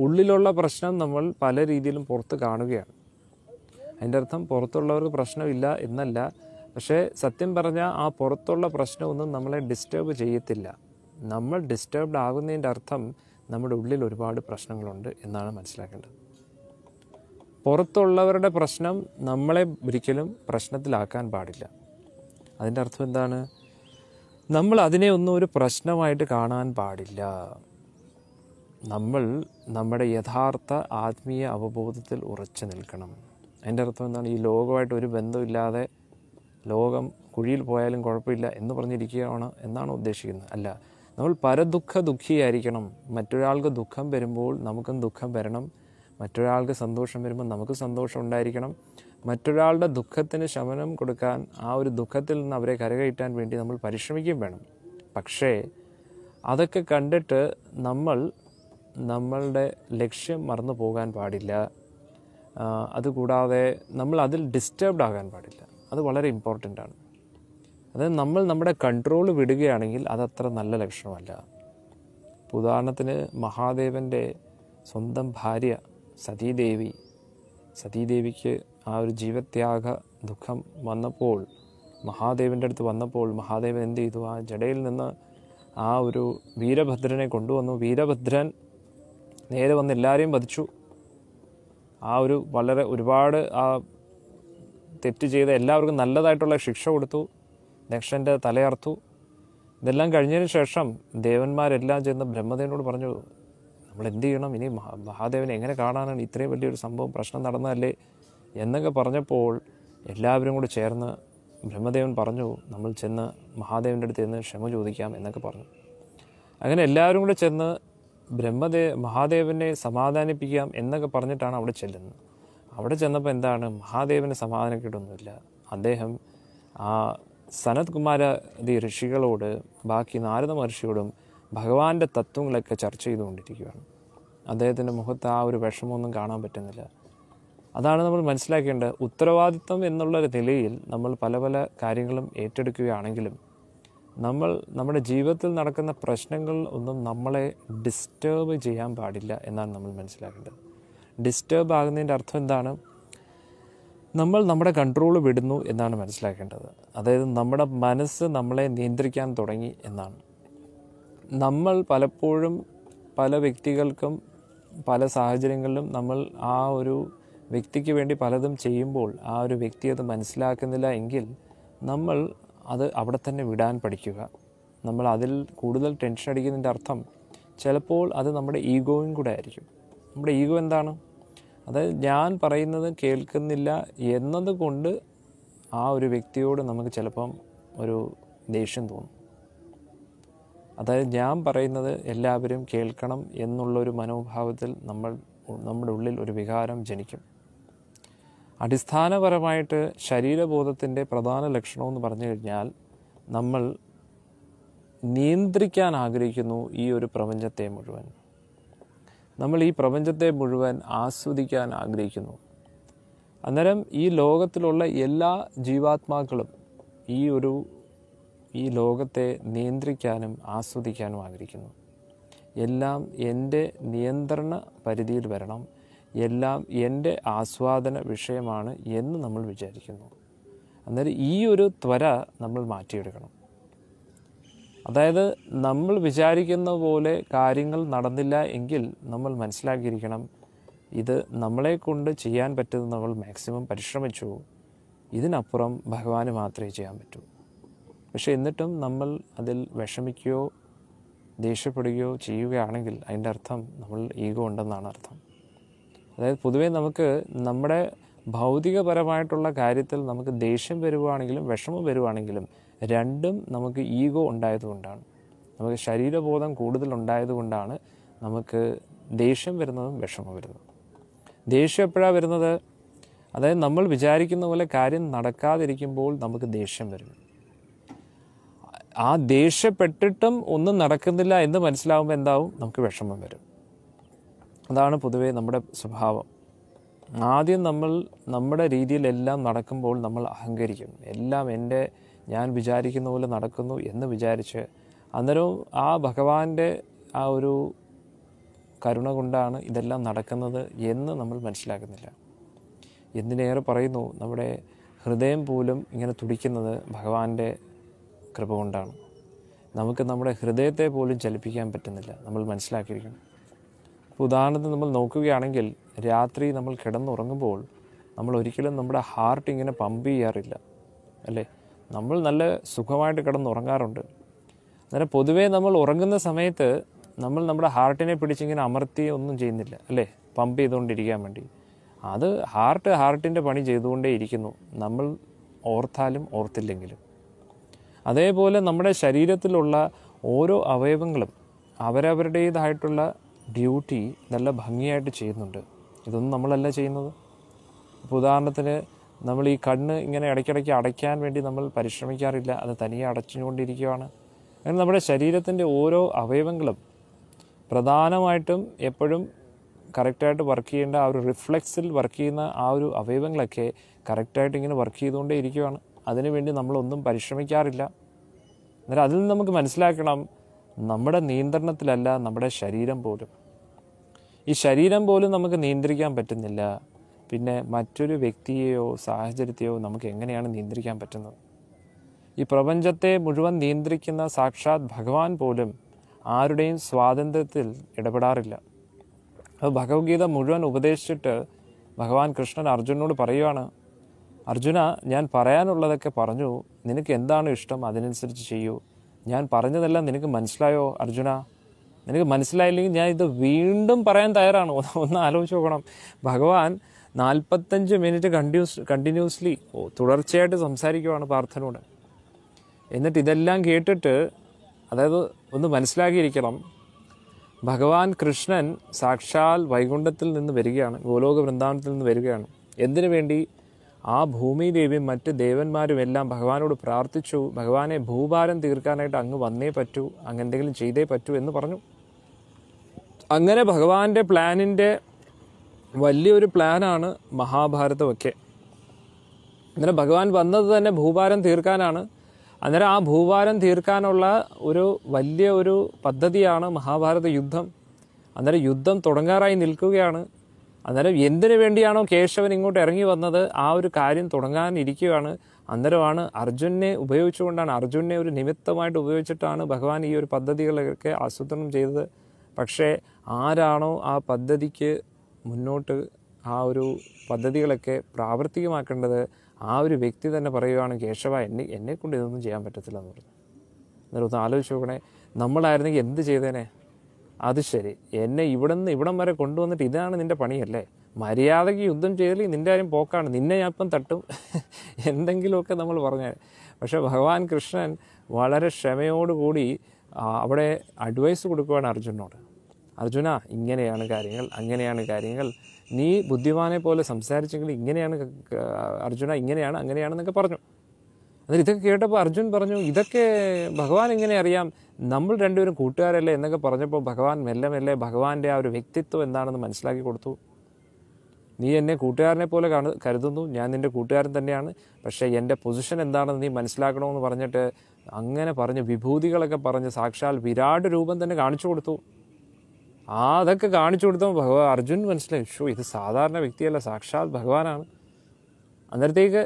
ഉള്ളിലുള്ള പ്രശ്നം നമ്മൾ പല രീതിയിലും പുറത്ത് കാണുകയാണ് അതിൻ്റെ അർത്ഥം പുറത്തുള്ളവർക്ക് പ്രശ്നമില്ല എന്നല്ല പക്ഷേ സത്യം പറഞ്ഞാൽ ആ പുറത്തുള്ള പ്രശ്നമൊന്നും നമ്മളെ ഡിസ്റ്റേബ് ചെയ്യത്തില്ല നമ്മൾ ഡിസ്റ്റേബ്ഡ് ആകുന്നതിൻ്റെ അർത്ഥം നമ്മുടെ ഉള്ളിൽ ഒരുപാട് പ്രശ്നങ്ങളുണ്ട് എന്നാണ് മനസ്സിലാക്കേണ്ടത് പുറത്തുള്ളവരുടെ പ്രശ്നം നമ്മളെ ഒരിക്കലും പ്രശ്നത്തിലാക്കാൻ പാടില്ല അതിൻ്റെ അർത്ഥം എന്താണ് നമ്മൾ അതിനെ ഒന്നും ഒരു പ്രശ്നമായിട്ട് കാണാൻ പാടില്ല നമ്മൾ നമ്മുടെ യഥാർത്ഥ ആത്മീയ അവബോധത്തിൽ ഉറച്ചു നിൽക്കണം എൻ്റെ അർത്ഥം എന്താണ് ഈ ലോകമായിട്ട് ഒരു ബന്ധമില്ലാതെ ലോകം കുഴിയിൽ പോയാലും കുഴപ്പമില്ല എന്ന് പറഞ്ഞിരിക്കുകയാണ് എന്നാണ് ഉദ്ദേശിക്കുന്നത് അല്ല നമ്മൾ പരദുഃഖ ദുഃഖിയായിരിക്കണം മറ്റൊരാൾക്ക് ദുഃഖം വരുമ്പോൾ നമുക്കും ദുഃഖം വരണം മറ്റൊരാൾക്ക് സന്തോഷം വരുമ്പോൾ നമുക്ക് സന്തോഷം ഉണ്ടായിരിക്കണം മറ്റൊരാളുടെ ദുഃഖത്തിന് ശമനം കൊടുക്കാൻ ആ ഒരു ദുഃഖത്തിൽ നിന്ന് അവരെ കരകയറ്റാൻ വേണ്ടി നമ്മൾ പരിശ്രമിക്കുകയും വേണം പക്ഷേ അതൊക്കെ കണ്ടിട്ട് നമ്മൾ നമ്മളുടെ ലക്ഷ്യം മറന്നു പോകാൻ പാടില്ല അതുകൂടാതെ നമ്മൾ അതിൽ ഡിസ്റ്റേബ്ഡ് ആകാൻ പാടില്ല അത് വളരെ ഇമ്പോർട്ടൻ്റ് ആണ് അതായത് നമ്മൾ നമ്മുടെ കൺട്രോൾ വിടുകയാണെങ്കിൽ അതത്ര നല്ല ലക്ഷണമല്ല ഉദാഹരണത്തിന് മഹാദേവൻ്റെ സ്വന്തം ഭാര്യ സതീദേവി സതീദേവിക്ക് ആ ഒരു ജീവത്യാഗ ദുഃഖം വന്നപ്പോൾ മഹാദേവൻ്റെ അടുത്ത് വന്നപ്പോൾ മഹാദേവൻ എന്ത് ചെയ്തു ആ ജഡയിൽ നിന്ന് ആ ഒരു വീരഭദ്രനെ കൊണ്ടുവന്നു വീരഭദ്രൻ നേരെ വന്ന് എല്ലാവരെയും വധിച്ചു ആ ഒരു വളരെ ഒരുപാട് ആ തെറ്റ് ചെയ്ത എല്ലാവർക്കും നല്ലതായിട്ടുള്ള ശിക്ഷ കൊടുത്തു ദക്ഷൻ്റെ തലയർത്തു ഇതെല്ലാം കഴിഞ്ഞതിന് ശേഷം ദേവന്മാരെല്ലാം ചെന്ന് ബ്രഹ്മദേവനോട് പറഞ്ഞു നമ്മൾ എന്ത് ചെയ്യണം ഇനി മഹാദേവനെ എങ്ങനെ കാണാനാണ് ഇത്രയും വലിയൊരു സംഭവം പ്രശ്നം നടന്നതല്ലേ എന്നൊക്കെ പറഞ്ഞപ്പോൾ എല്ലാവരും കൂടി ചേർന്ന് ബ്രഹ്മദേവൻ പറഞ്ഞു നമ്മൾ ചെന്ന് മഹാദേവൻ്റെ അടുത്ത് ചെന്ന് ക്ഷമ ചോദിക്കാം എന്നൊക്കെ പറഞ്ഞു അങ്ങനെ എല്ലാവരും കൂടെ ചെന്ന് ബ്രഹ്മദേ മഹാദേവനെ സമാധാനിപ്പിക്കാം എന്നൊക്കെ പറഞ്ഞിട്ടാണ് അവിടെ ചെല്ലുന്നത് അവിടെ ചെന്നപ്പോൾ എന്താണ് മഹാദേവന് സമാധാനം കിട്ടൊന്നുമില്ല അദ്ദേഹം ആ സനത് കുമാരതി ഋഷികളോട് ബാക്കി നാരദ മഹർഷിയോടും ഭഗവാന്റെ തത്വങ്ങളൊക്കെ ചർച്ച ചെയ്തുകൊണ്ടിരിക്കുകയാണ് അദ്ദേഹത്തിൻ്റെ മുഖത്ത് ആ ഒരു വിഷമമൊന്നും കാണാൻ പറ്റുന്നില്ല അതാണ് നമ്മൾ മനസ്സിലാക്കേണ്ടത് ഉത്തരവാദിത്തം എന്നുള്ളൊരു നിലയിൽ നമ്മൾ പല പല കാര്യങ്ങളും ഏറ്റെടുക്കുകയാണെങ്കിലും നമ്മൾ നമ്മുടെ ജീവിതത്തിൽ നടക്കുന്ന പ്രശ്നങ്ങൾ ഒന്നും നമ്മളെ ഡിസ്റ്റേബ് ചെയ്യാൻ പാടില്ല എന്നാണ് നമ്മൾ മനസ്സിലാക്കേണ്ടത് ഡിസ്റ്റേബ് ആകുന്നതിൻ്റെ അർത്ഥം എന്താണ് നമ്മൾ നമ്മുടെ കൺട്രോൾ വിടുന്നു എന്നാണ് മനസ്സിലാക്കേണ്ടത് അതായത് നമ്മുടെ മനസ്സ് നമ്മളെ നിയന്ത്രിക്കാൻ തുടങ്ങി എന്നാണ് നമ്മൾ പലപ്പോഴും പല വ്യക്തികൾക്കും പല സാഹചര്യങ്ങളിലും നമ്മൾ ആ ഒരു വ്യക്തിക്ക് വേണ്ടി പലതും ചെയ്യുമ്പോൾ ആ ഒരു വ്യക്തി അത് മനസ്സിലാക്കുന്നില്ല എങ്കിൽ നമ്മൾ അത് അവിടെ തന്നെ വിടാൻ പഠിക്കുക നമ്മൾ അതിൽ കൂടുതൽ ടെൻഷൻ അടിക്കുന്നതിൻ്റെ അർത്ഥം ചിലപ്പോൾ അത് നമ്മുടെ ഈഗോയും കൂടെ ആയിരിക്കും നമ്മുടെ ഈഗോ എന്താണ് അതായത് ഞാൻ പറയുന്നത് കേൾക്കുന്നില്ല എന്നതുകൊണ്ട് ആ ഒരു വ്യക്തിയോട് നമുക്ക് ചിലപ്പം ഒരു ദേഷ്യം തോന്നും അതായത് ഞാൻ പറയുന്നത് എല്ലാവരും കേൾക്കണം എന്നുള്ളൊരു മനോഭാവത്തിൽ നമ്മൾ നമ്മുടെ ഉള്ളിൽ ഒരു വികാരം ജനിക്കും അടിസ്ഥാനപരമായിട്ട് ശരീരബോധത്തിൻ്റെ പ്രധാന ലക്ഷണമെന്ന് പറഞ്ഞു കഴിഞ്ഞാൽ നമ്മൾ നിയന്ത്രിക്കാൻ ആഗ്രഹിക്കുന്നു ഈ ഒരു പ്രപഞ്ചത്തെ മുഴുവൻ നമ്മൾ ഈ പ്രപഞ്ചത്തെ മുഴുവൻ ആസ്വദിക്കാൻ ആഗ്രഹിക്കുന്നു അന്നേരം ഈ ലോകത്തിലുള്ള എല്ലാ ജീവാത്മാക്കളും ഈ ഒരു ഈ ലോകത്തെ നിയന്ത്രിക്കാനും ആസ്വദിക്കാനും ആഗ്രഹിക്കുന്നു എല്ലാം എൻ്റെ നിയന്ത്രണ പരിധിയിൽ വരണം എല്ലാം എൻ്റെ ആസ്വാദന വിഷയമാണ് എന്ന് നമ്മൾ വിചാരിക്കുന്നു അന്നേരം ഈ ഒരു ത്വര നമ്മൾ മാറ്റിയെടുക്കണം അതായത് നമ്മൾ വിചാരിക്കുന്ന പോലെ കാര്യങ്ങൾ നടന്നില്ല എങ്കിൽ നമ്മൾ മനസ്സിലാക്കിയിരിക്കണം ഇത് നമ്മളെ കൊണ്ട് ചെയ്യാൻ പറ്റുന്ന നമ്മൾ മാക്സിമം പരിശ്രമിച്ചു ഇതിനപ്പുറം ഭഗവാന് മാത്രമേ ചെയ്യാൻ പറ്റൂ പക്ഷേ എന്നിട്ടും നമ്മൾ അതിൽ വിഷമിക്കുകയോ ദേഷ്യപ്പെടുകയോ ചെയ്യുകയാണെങ്കിൽ അതിൻ്റെ അർത്ഥം നമ്മൾ ഈഗോ ഉണ്ടെന്നാണ് അർത്ഥം അതായത് പൊതുവേ നമുക്ക് നമ്മുടെ ഭൗതികപരമായിട്ടുള്ള കാര്യത്തിൽ നമുക്ക് ദേഷ്യം വരുവാണെങ്കിലും വിഷമം വരുവാണെങ്കിലും രണ്ടും നമുക്ക് ഈഗോ ഉണ്ടായതുകൊണ്ടാണ് നമുക്ക് ശരീരബോധം കൂടുതൽ ഉണ്ടായതുകൊണ്ടാണ് നമുക്ക് ദേഷ്യം വരുന്നതും വിഷമം വരുന്നതും ദേഷ്യം എപ്പോഴാണ് വരുന്നത് അതായത് നമ്മൾ വിചാരിക്കുന്ന പോലെ കാര്യം നടക്കാതിരിക്കുമ്പോൾ നമുക്ക് ദേഷ്യം വരും ആ ദേഷ്യപ്പെട്ടിട്ടും ഒന്നും നടക്കുന്നില്ല എന്ന് മനസ്സിലാവുമ്പോൾ എന്താവും നമുക്ക് വിഷമം വരും അതാണ് പൊതുവേ നമ്മുടെ സ്വഭാവം ആദ്യം നമ്മൾ നമ്മുടെ രീതിയിലെല്ലാം നടക്കുമ്പോൾ നമ്മൾ അഹങ്കരിക്കും എല്ലാം എൻ്റെ ഞാൻ വിചാരിക്കുന്ന പോലെ നടക്കുന്നു എന്ന് വിചാരിച്ച് അന്നേരവും ആ ഭഗവാന്റെ ആ ഒരു കരുണ കൊണ്ടാണ് ഇതെല്ലാം നടക്കുന്നത് എന്ന് നമ്മൾ മനസ്സിലാക്കുന്നില്ല എന്തിനേറെ പറയുന്നു നമ്മുടെ ഹൃദയം പോലും ഇങ്ങനെ തുടിക്കുന്നത് ഭഗവാന്റെ കൃപ കൊണ്ടാണ് നമുക്ക് നമ്മുടെ ഹൃദയത്തെ പോലും ചലിപ്പിക്കാൻ പറ്റുന്നില്ല നമ്മൾ മനസ്സിലാക്കിയിരിക്കണം ഇപ്പോൾ ഉദാഹരണത്തിന് നമ്മൾ നോക്കുകയാണെങ്കിൽ രാത്രി നമ്മൾ കിടന്നുറങ്ങുമ്പോൾ നമ്മൾ ഒരിക്കലും നമ്മുടെ ഹാർട്ട് ഇങ്ങനെ പമ്പ് ചെയ്യാറില്ല അല്ലേ നമ്മൾ നല്ല സുഖമായിട്ട് കിടന്നുറങ്ങാറുണ്ട് അന്നേരം പൊതുവേ നമ്മൾ ഉറങ്ങുന്ന സമയത്ത് നമ്മൾ നമ്മുടെ ഹാർട്ടിനെ പിടിച്ചിങ്ങനെ അമർത്തി ഒന്നും ചെയ്യുന്നില്ല അല്ലേ പമ്പ് ചെയ്തുകൊണ്ടിരിക്കാൻ വേണ്ടി അത് ഹാർട്ട് ഹാർട്ടിൻ്റെ പണി ചെയ്തുകൊണ്ടേ ഇരിക്കുന്നു നമ്മൾ ഓർത്താലും ഓർത്തില്ലെങ്കിലും അതേപോലെ നമ്മുടെ ശരീരത്തിലുള്ള ഓരോ അവയവങ്ങളും അവരവരുടേതായിട്ടുള്ള ഡ്യൂട്ടി നല്ല ഭംഗിയായിട്ട് ചെയ്യുന്നുണ്ട് ഇതൊന്നും നമ്മളല്ല ചെയ്യുന്നത് ഇപ്പോൾ ഉദാഹരണത്തിന് നമ്മൾ ഈ കണ്ണ് ഇങ്ങനെ ഇടയ്ക്കിടയ്ക്ക് അടയ്ക്കാൻ വേണ്ടി നമ്മൾ പരിശ്രമിക്കാറില്ല അത് തനിയെ അടച്ചുകൊണ്ടിരിക്കുകയാണ് അങ്ങനെ നമ്മുടെ ശരീരത്തിൻ്റെ ഓരോ അവയവങ്ങളും പ്രധാനമായിട്ടും എപ്പോഴും കറക്റ്റായിട്ട് വർക്ക് ചെയ്യേണ്ട ആ ഒരു റിഫ്ലക്സിൽ വർക്ക് ചെയ്യുന്ന ആ ഒരു അവയവങ്ങളൊക്കെ കറക്റ്റായിട്ട് ഇങ്ങനെ വർക്ക് ചെയ്തുകൊണ്ടേ ഇരിക്കുകയാണ് അതിനുവേണ്ടി നമ്മളൊന്നും പരിശ്രമിക്കാറില്ല അന്നേരം അതിൽ നിന്ന് നമുക്ക് മനസ്സിലാക്കണം നമ്മുടെ നിയന്ത്രണത്തിലല്ല നമ്മുടെ ശരീരം പോലും ഈ ശരീരം പോലും നമുക്ക് നിയന്ത്രിക്കാൻ പറ്റുന്നില്ല പിന്നെ മറ്റൊരു വ്യക്തിയെയോ സാഹചര്യത്തെയോ നമുക്ക് എങ്ങനെയാണ് നിയന്ത്രിക്കാൻ പറ്റുന്നത് ഈ പ്രപഞ്ചത്തെ മുഴുവൻ നിയന്ത്രിക്കുന്ന സാക്ഷാത് ഭഗവാൻ പോലും ആരുടെയും സ്വാതന്ത്ര്യത്തിൽ ഇടപെടാറില്ല അപ്പോൾ ഭഗവത്ഗീത മുഴുവൻ ഉപദേശിച്ചിട്ട് ഭഗവാൻ കൃഷ്ണൻ അർജുനോട് പറയുവാണ് അർജുന ഞാൻ പറയാനുള്ളതൊക്കെ പറഞ്ഞു നിനക്ക് എന്താണ് ഇഷ്ടം അതിനനുസരിച്ച് ചെയ്യൂ ഞാൻ പറഞ്ഞതെല്ലാം നിനക്ക് മനസ്സിലായോ അർജുന നിനക്ക് മനസ്സിലായില്ലെങ്കിൽ ഞാൻ ഇത് വീണ്ടും പറയാൻ തയ്യാറാണ് ഒന്ന് ആലോചിച്ച് നോക്കണം ഭഗവാൻ നാൽപ്പത്തഞ്ച് മിനിറ്റ് കണ്ടിന്യൂസ് കണ്ടിന്യൂസ്ലി തുടർച്ചയായിട്ട് സംസാരിക്കുവാണ് പ്രാർത്ഥനയോട് എന്നിട്ട് ഇതെല്ലാം കേട്ടിട്ട് അതായത് ഒന്ന് മനസ്സിലാക്കിയിരിക്കണം ഭഗവാൻ കൃഷ്ണൻ സാക്ഷാൽ വൈകുണ്ഠത്തിൽ നിന്ന് വരികയാണ് ഗോലോക വൃന്ദാവനത്തിൽ നിന്ന് വരികയാണ് എന്തിനു വേണ്ടി ആ ഭൂമിദേവിയും മറ്റ് ദേവന്മാരും എല്ലാം ഭഗവാനോട് പ്രാർത്ഥിച്ചു ഭഗവാനെ ഭൂഭാരം തീർക്കാനായിട്ട് അങ്ങ് വന്നേ പറ്റൂ അങ്ങ് എന്തെങ്കിലും ചെയ്തേ പറ്റൂ എന്ന് പറഞ്ഞു അങ്ങനെ ഭഗവാന്റെ പ്ലാനിൻ്റെ വലിയൊരു പ്ലാനാണ് മഹാഭാരതമൊക്കെ അങ്ങനെ ഭഗവാൻ വന്നത് തന്നെ ഭൂഭാരം തീർക്കാനാണ് അന്നേരം ആ ഭൂഭാരം തീർക്കാനുള്ള ഒരു വലിയ ഒരു പദ്ധതിയാണ് മഹാഭാരത യുദ്ധം അന്നേരം യുദ്ധം തുടങ്ങാറായി നിൽക്കുകയാണ് അന്നേരം എന്തിനു വേണ്ടിയാണോ കേശവൻ ഇങ്ങോട്ട് ഇറങ്ങി വന്നത് ആ ഒരു കാര്യം തുടങ്ങാനിരിക്കുകയാണ് അന്നേരമാണ് അർജുനെ ഉപയോഗിച്ചുകൊണ്ടാണ് അർജുനെ ഒരു നിമിത്തമായിട്ട് ഉപയോഗിച്ചിട്ടാണ് ഭഗവാൻ ഈ ഒരു പദ്ധതികളൊക്കെ ആസൂത്രണം ചെയ്തത് പക്ഷേ ആരാണോ ആ പദ്ധതിക്ക് മുന്നോട്ട് ആ ഒരു പദ്ധതികളൊക്കെ പ്രാവർത്തികമാക്കേണ്ടത് ആ ഒരു വ്യക്തി തന്നെ പറയുകയാണ് കേശവ എന്നെ എന്നെക്കൊണ്ട് ഇതൊന്നും ചെയ്യാൻ പറ്റത്തില്ല എന്ന് പറഞ്ഞു അന്നേരം ഒന്ന് ആലോചിച്ച് നോക്കണേ നമ്മളായിരുന്നെങ്കിൽ എന്ത് ചെയ്തേനെ അത് ശരി എന്നെ ഇവിടെ നിന്ന് ഇവിടം വരെ കൊണ്ടുവന്നിട്ട് ഇതാണ് നിന്റെ പണിയല്ലേ മര്യാദയ്ക്ക് യുദ്ധം ചെയ്തില്ലെങ്കിൽ നിന്റെ കാര്യം പോക്കാണ് നിന്നെ ഞാൻ ഇപ്പം തട്ടും എന്തെങ്കിലുമൊക്കെ നമ്മൾ പറഞ്ഞാൽ പക്ഷേ ഭഗവാൻ കൃഷ്ണൻ വളരെ ക്ഷമയോടുകൂടി അവിടെ അഡ്വൈസ് കൊടുക്കുകയാണ് അർജുനോട് അർജുന ഇങ്ങനെയാണ് കാര്യങ്ങൾ അങ്ങനെയാണ് കാര്യങ്ങൾ നീ ബുദ്ധിമാനെ പോലെ സംസാരിച്ചെങ്കിൽ ഇങ്ങനെയാണ് അർജുന ഇങ്ങനെയാണ് അങ്ങനെയാണെന്നൊക്കെ പറഞ്ഞു എന്നാൽ ഇതൊക്കെ കേട്ടപ്പോൾ അർജുൻ പറഞ്ഞു ഇതൊക്കെ ഭഗവാൻ എങ്ങനെ അറിയാം നമ്മൾ രണ്ടുപേരും കൂട്ടുകാരല്ലേ എന്നൊക്കെ പറഞ്ഞപ്പോൾ ഭഗവാൻ മെല്ലെ മെല്ലെ ഭഗവാന്റെ ആ ഒരു വ്യക്തിത്വം എന്താണെന്ന് മനസ്സിലാക്കി കൊടുത്തു നീ എന്നെ കൂട്ടുകാരനെ പോലെ കാണു കരുതുന്നു ഞാൻ നിൻ്റെ കൂട്ടുകാരൻ തന്നെയാണ് പക്ഷേ എൻ്റെ പൊസിഷൻ എന്താണെന്ന് നീ മനസ്സിലാക്കണമെന്ന് പറഞ്ഞിട്ട് അങ്ങനെ പറഞ്ഞ് വിഭൂതികളൊക്കെ പറഞ്ഞ് സാക്ഷാൽ വിരാട് രൂപം തന്നെ കാണിച്ചു കൊടുത്തു ആ അതൊക്കെ കാണിച്ചു കൊടുത്തപ്പോൾ ഭഗവാൻ അർജുൻ മനസ്സിലായി ഷോ ഇത് സാധാരണ വ്യക്തിയല്ല സാക്ഷാൽ ഭഗവാനാണ് അന്നേരത്തേക്ക്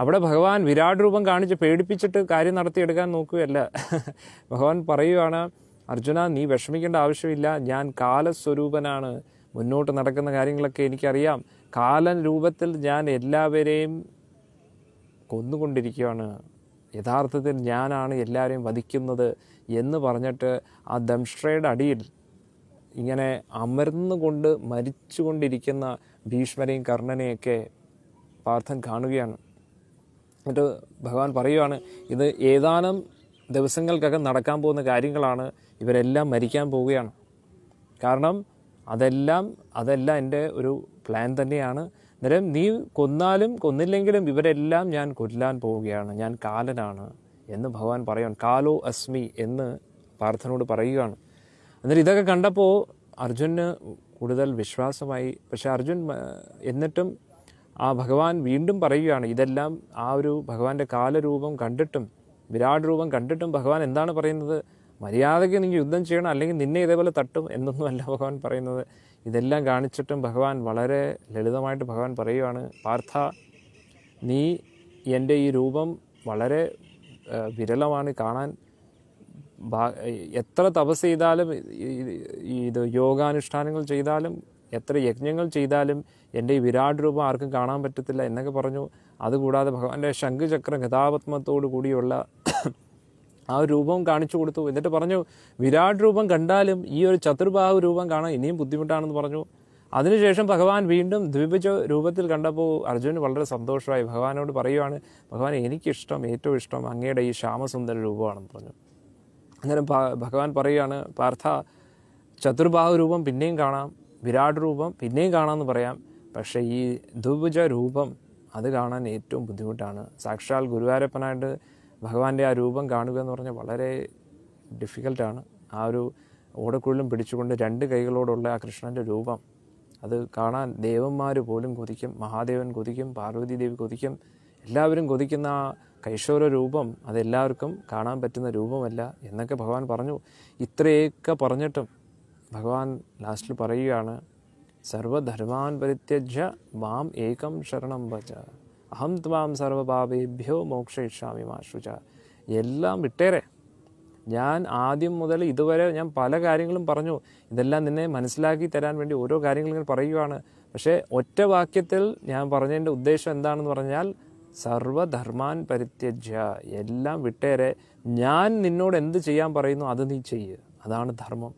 അവിടെ ഭഗവാൻ വിരാട് രൂപം കാണിച്ച് പേടിപ്പിച്ചിട്ട് കാര്യം നടത്തിയെടുക്കാൻ നോക്കുകയല്ല ഭഗവാൻ പറയുകയാണ് അർജുന നീ വിഷമിക്കേണ്ട ആവശ്യമില്ല ഞാൻ കാലസ്വരൂപനാണ് മുന്നോട്ട് നടക്കുന്ന കാര്യങ്ങളൊക്കെ എനിക്കറിയാം കാലൻ രൂപത്തിൽ ഞാൻ എല്ലാവരെയും കൊന്നുകൊണ്ടിരിക്കുകയാണ് യഥാർത്ഥത്തിൽ ഞാനാണ് എല്ലാവരെയും വധിക്കുന്നത് എന്ന് പറഞ്ഞിട്ട് ആ ദംഷ്ട്രയുടെ അടിയിൽ ഇങ്ങനെ അമർന്നുകൊണ്ട് മരിച്ചുകൊണ്ടിരിക്കുന്ന ഭീഷ്മരെയും കർണനെയൊക്കെ പാർത്ഥൻ കാണുകയാണ് എന്നിട്ട് ഭഗവാൻ പറയുവാണ് ഇത് ഏതാനും ദിവസങ്ങൾക്കകം നടക്കാൻ പോകുന്ന കാര്യങ്ങളാണ് ഇവരെല്ലാം മരിക്കാൻ പോവുകയാണ് കാരണം അതെല്ലാം അതെല്ലാം എൻ്റെ ഒരു പ്ലാൻ തന്നെയാണ് അന്നേരം നീ കൊന്നാലും കൊന്നില്ലെങ്കിലും ഇവരെല്ലാം ഞാൻ കൊല്ലാൻ പോവുകയാണ് ഞാൻ കാലനാണ് എന്ന് ഭഗവാൻ പറയാൻ കാലോ അസ്മി എന്ന് പാർത്ഥനോട് പറയുകയാണ് എന്നിട്ട് ഇതൊക്കെ കണ്ടപ്പോൾ അർജുന് കൂടുതൽ വിശ്വാസമായി പക്ഷേ അർജുൻ എന്നിട്ടും ആ ഭഗവാൻ വീണ്ടും പറയുകയാണ് ഇതെല്ലാം ആ ഒരു ഭഗവാന്റെ കാലരൂപം കണ്ടിട്ടും വിരാട് രൂപം കണ്ടിട്ടും ഭഗവാൻ എന്താണ് പറയുന്നത് മര്യാദയ്ക്ക് നീ യുദ്ധം ചെയ്യണം അല്ലെങ്കിൽ നിന്നെ ഇതേപോലെ തട്ടും എന്നൊന്നുമല്ല ഭഗവാൻ പറയുന്നത് ഇതെല്ലാം കാണിച്ചിട്ടും ഭഗവാൻ വളരെ ലളിതമായിട്ട് ഭഗവാൻ പറയുകയാണ് പാർത്ഥ നീ എൻ്റെ ഈ രൂപം വളരെ വിരളമാണ് കാണാൻ എത്ര തപസ് ചെയ്താലും ഇത് യോഗാനുഷ്ഠാനങ്ങൾ ചെയ്താലും എത്ര യജ്ഞങ്ങൾ ചെയ്താലും എൻ്റെ ഈ വിരാട് രൂപം ആർക്കും കാണാൻ പറ്റത്തില്ല എന്നൊക്കെ പറഞ്ഞു അതുകൂടാതെ ഭഗവാന്റെ ശംഖുചക്ര കഥാപത്മത്തോടു കൂടിയുള്ള ആ ഒരു രൂപം കാണിച്ചു കൊടുത്തു എന്നിട്ട് പറഞ്ഞു വിരാട് രൂപം കണ്ടാലും ഈ ഒരു ചതുർബാഹു രൂപം കാണാൻ ഇനിയും ബുദ്ധിമുട്ടാണെന്ന് പറഞ്ഞു അതിനുശേഷം ഭഗവാൻ വീണ്ടും ദ്വിപജ രൂപത്തിൽ കണ്ടപ്പോൾ അർജുന് വളരെ സന്തോഷമായി ഭഗവാനോട് പറയുവാണ് ഭഗവാൻ എനിക്കിഷ്ടം ഏറ്റവും ഇഷ്ടം അങ്ങയുടെ ഈ ശ്യാമസുന്ദര രൂപമാണെന്ന് പറഞ്ഞു അന്നേരം ഭഗവാൻ പറയുകയാണ് പാർത്ഥ ചതുർബാഹു രൂപം പിന്നെയും കാണാം വിരാട് രൂപം പിന്നെയും കാണാമെന്ന് പറയാം പക്ഷേ ഈ ദുഭുജ രൂപം അത് കാണാൻ ഏറ്റവും ബുദ്ധിമുട്ടാണ് സാക്ഷാൽ ഗുരുവാരപ്പനായിട്ട് ഭഗവാന്റെ ആ രൂപം കാണുക എന്ന് പറഞ്ഞാൽ വളരെ ഡിഫിക്കൽട്ടാണ് ആ ഒരു ഓടക്കുഴലും പിടിച്ചുകൊണ്ട് രണ്ട് കൈകളോടുള്ള ആ കൃഷ്ണൻ്റെ രൂപം അത് കാണാൻ ദേവന്മാർ പോലും കൊതിക്കും മഹാദേവൻ കൊതിക്കും പാർവതി ദേവി കൊതിക്കും എല്ലാവരും കൊതിക്കുന്ന ആ കൈശോര രൂപം അതെല്ലാവർക്കും കാണാൻ പറ്റുന്ന രൂപമല്ല എന്നൊക്കെ ഭഗവാൻ പറഞ്ഞു ഇത്രയൊക്കെ പറഞ്ഞിട്ടും ഭഗവാൻ ലാസ്റ്റിൽ പറയുകയാണ് സർവധർമാൻ പരിത്യജ്യ മാം ഏകം ശരണം വച്ച അഹം ത്വാം സർവപാപേഭ്യോ മോക്ഷയിഷാമി മാശ്രുച എല്ലാം വിട്ടേറെ ഞാൻ ആദ്യം മുതൽ ഇതുവരെ ഞാൻ പല കാര്യങ്ങളും പറഞ്ഞു ഇതെല്ലാം നിന്നെ മനസ്സിലാക്കി തരാൻ വേണ്ടി ഓരോ കാര്യങ്ങളും ഇങ്ങനെ പറയുകയാണ് പക്ഷേ ഒറ്റ വാക്യത്തിൽ ഞാൻ പറഞ്ഞതിൻ്റെ ഉദ്ദേശം എന്താണെന്ന് പറഞ്ഞാൽ സർവധർമാൻ പരിത്യജ്യ എല്ലാം വിട്ടേരെ ഞാൻ നിന്നോട് എന്ത് ചെയ്യാൻ പറയുന്നു അത് നീ ചെയ്യുക അതാണ് ധർമ്മം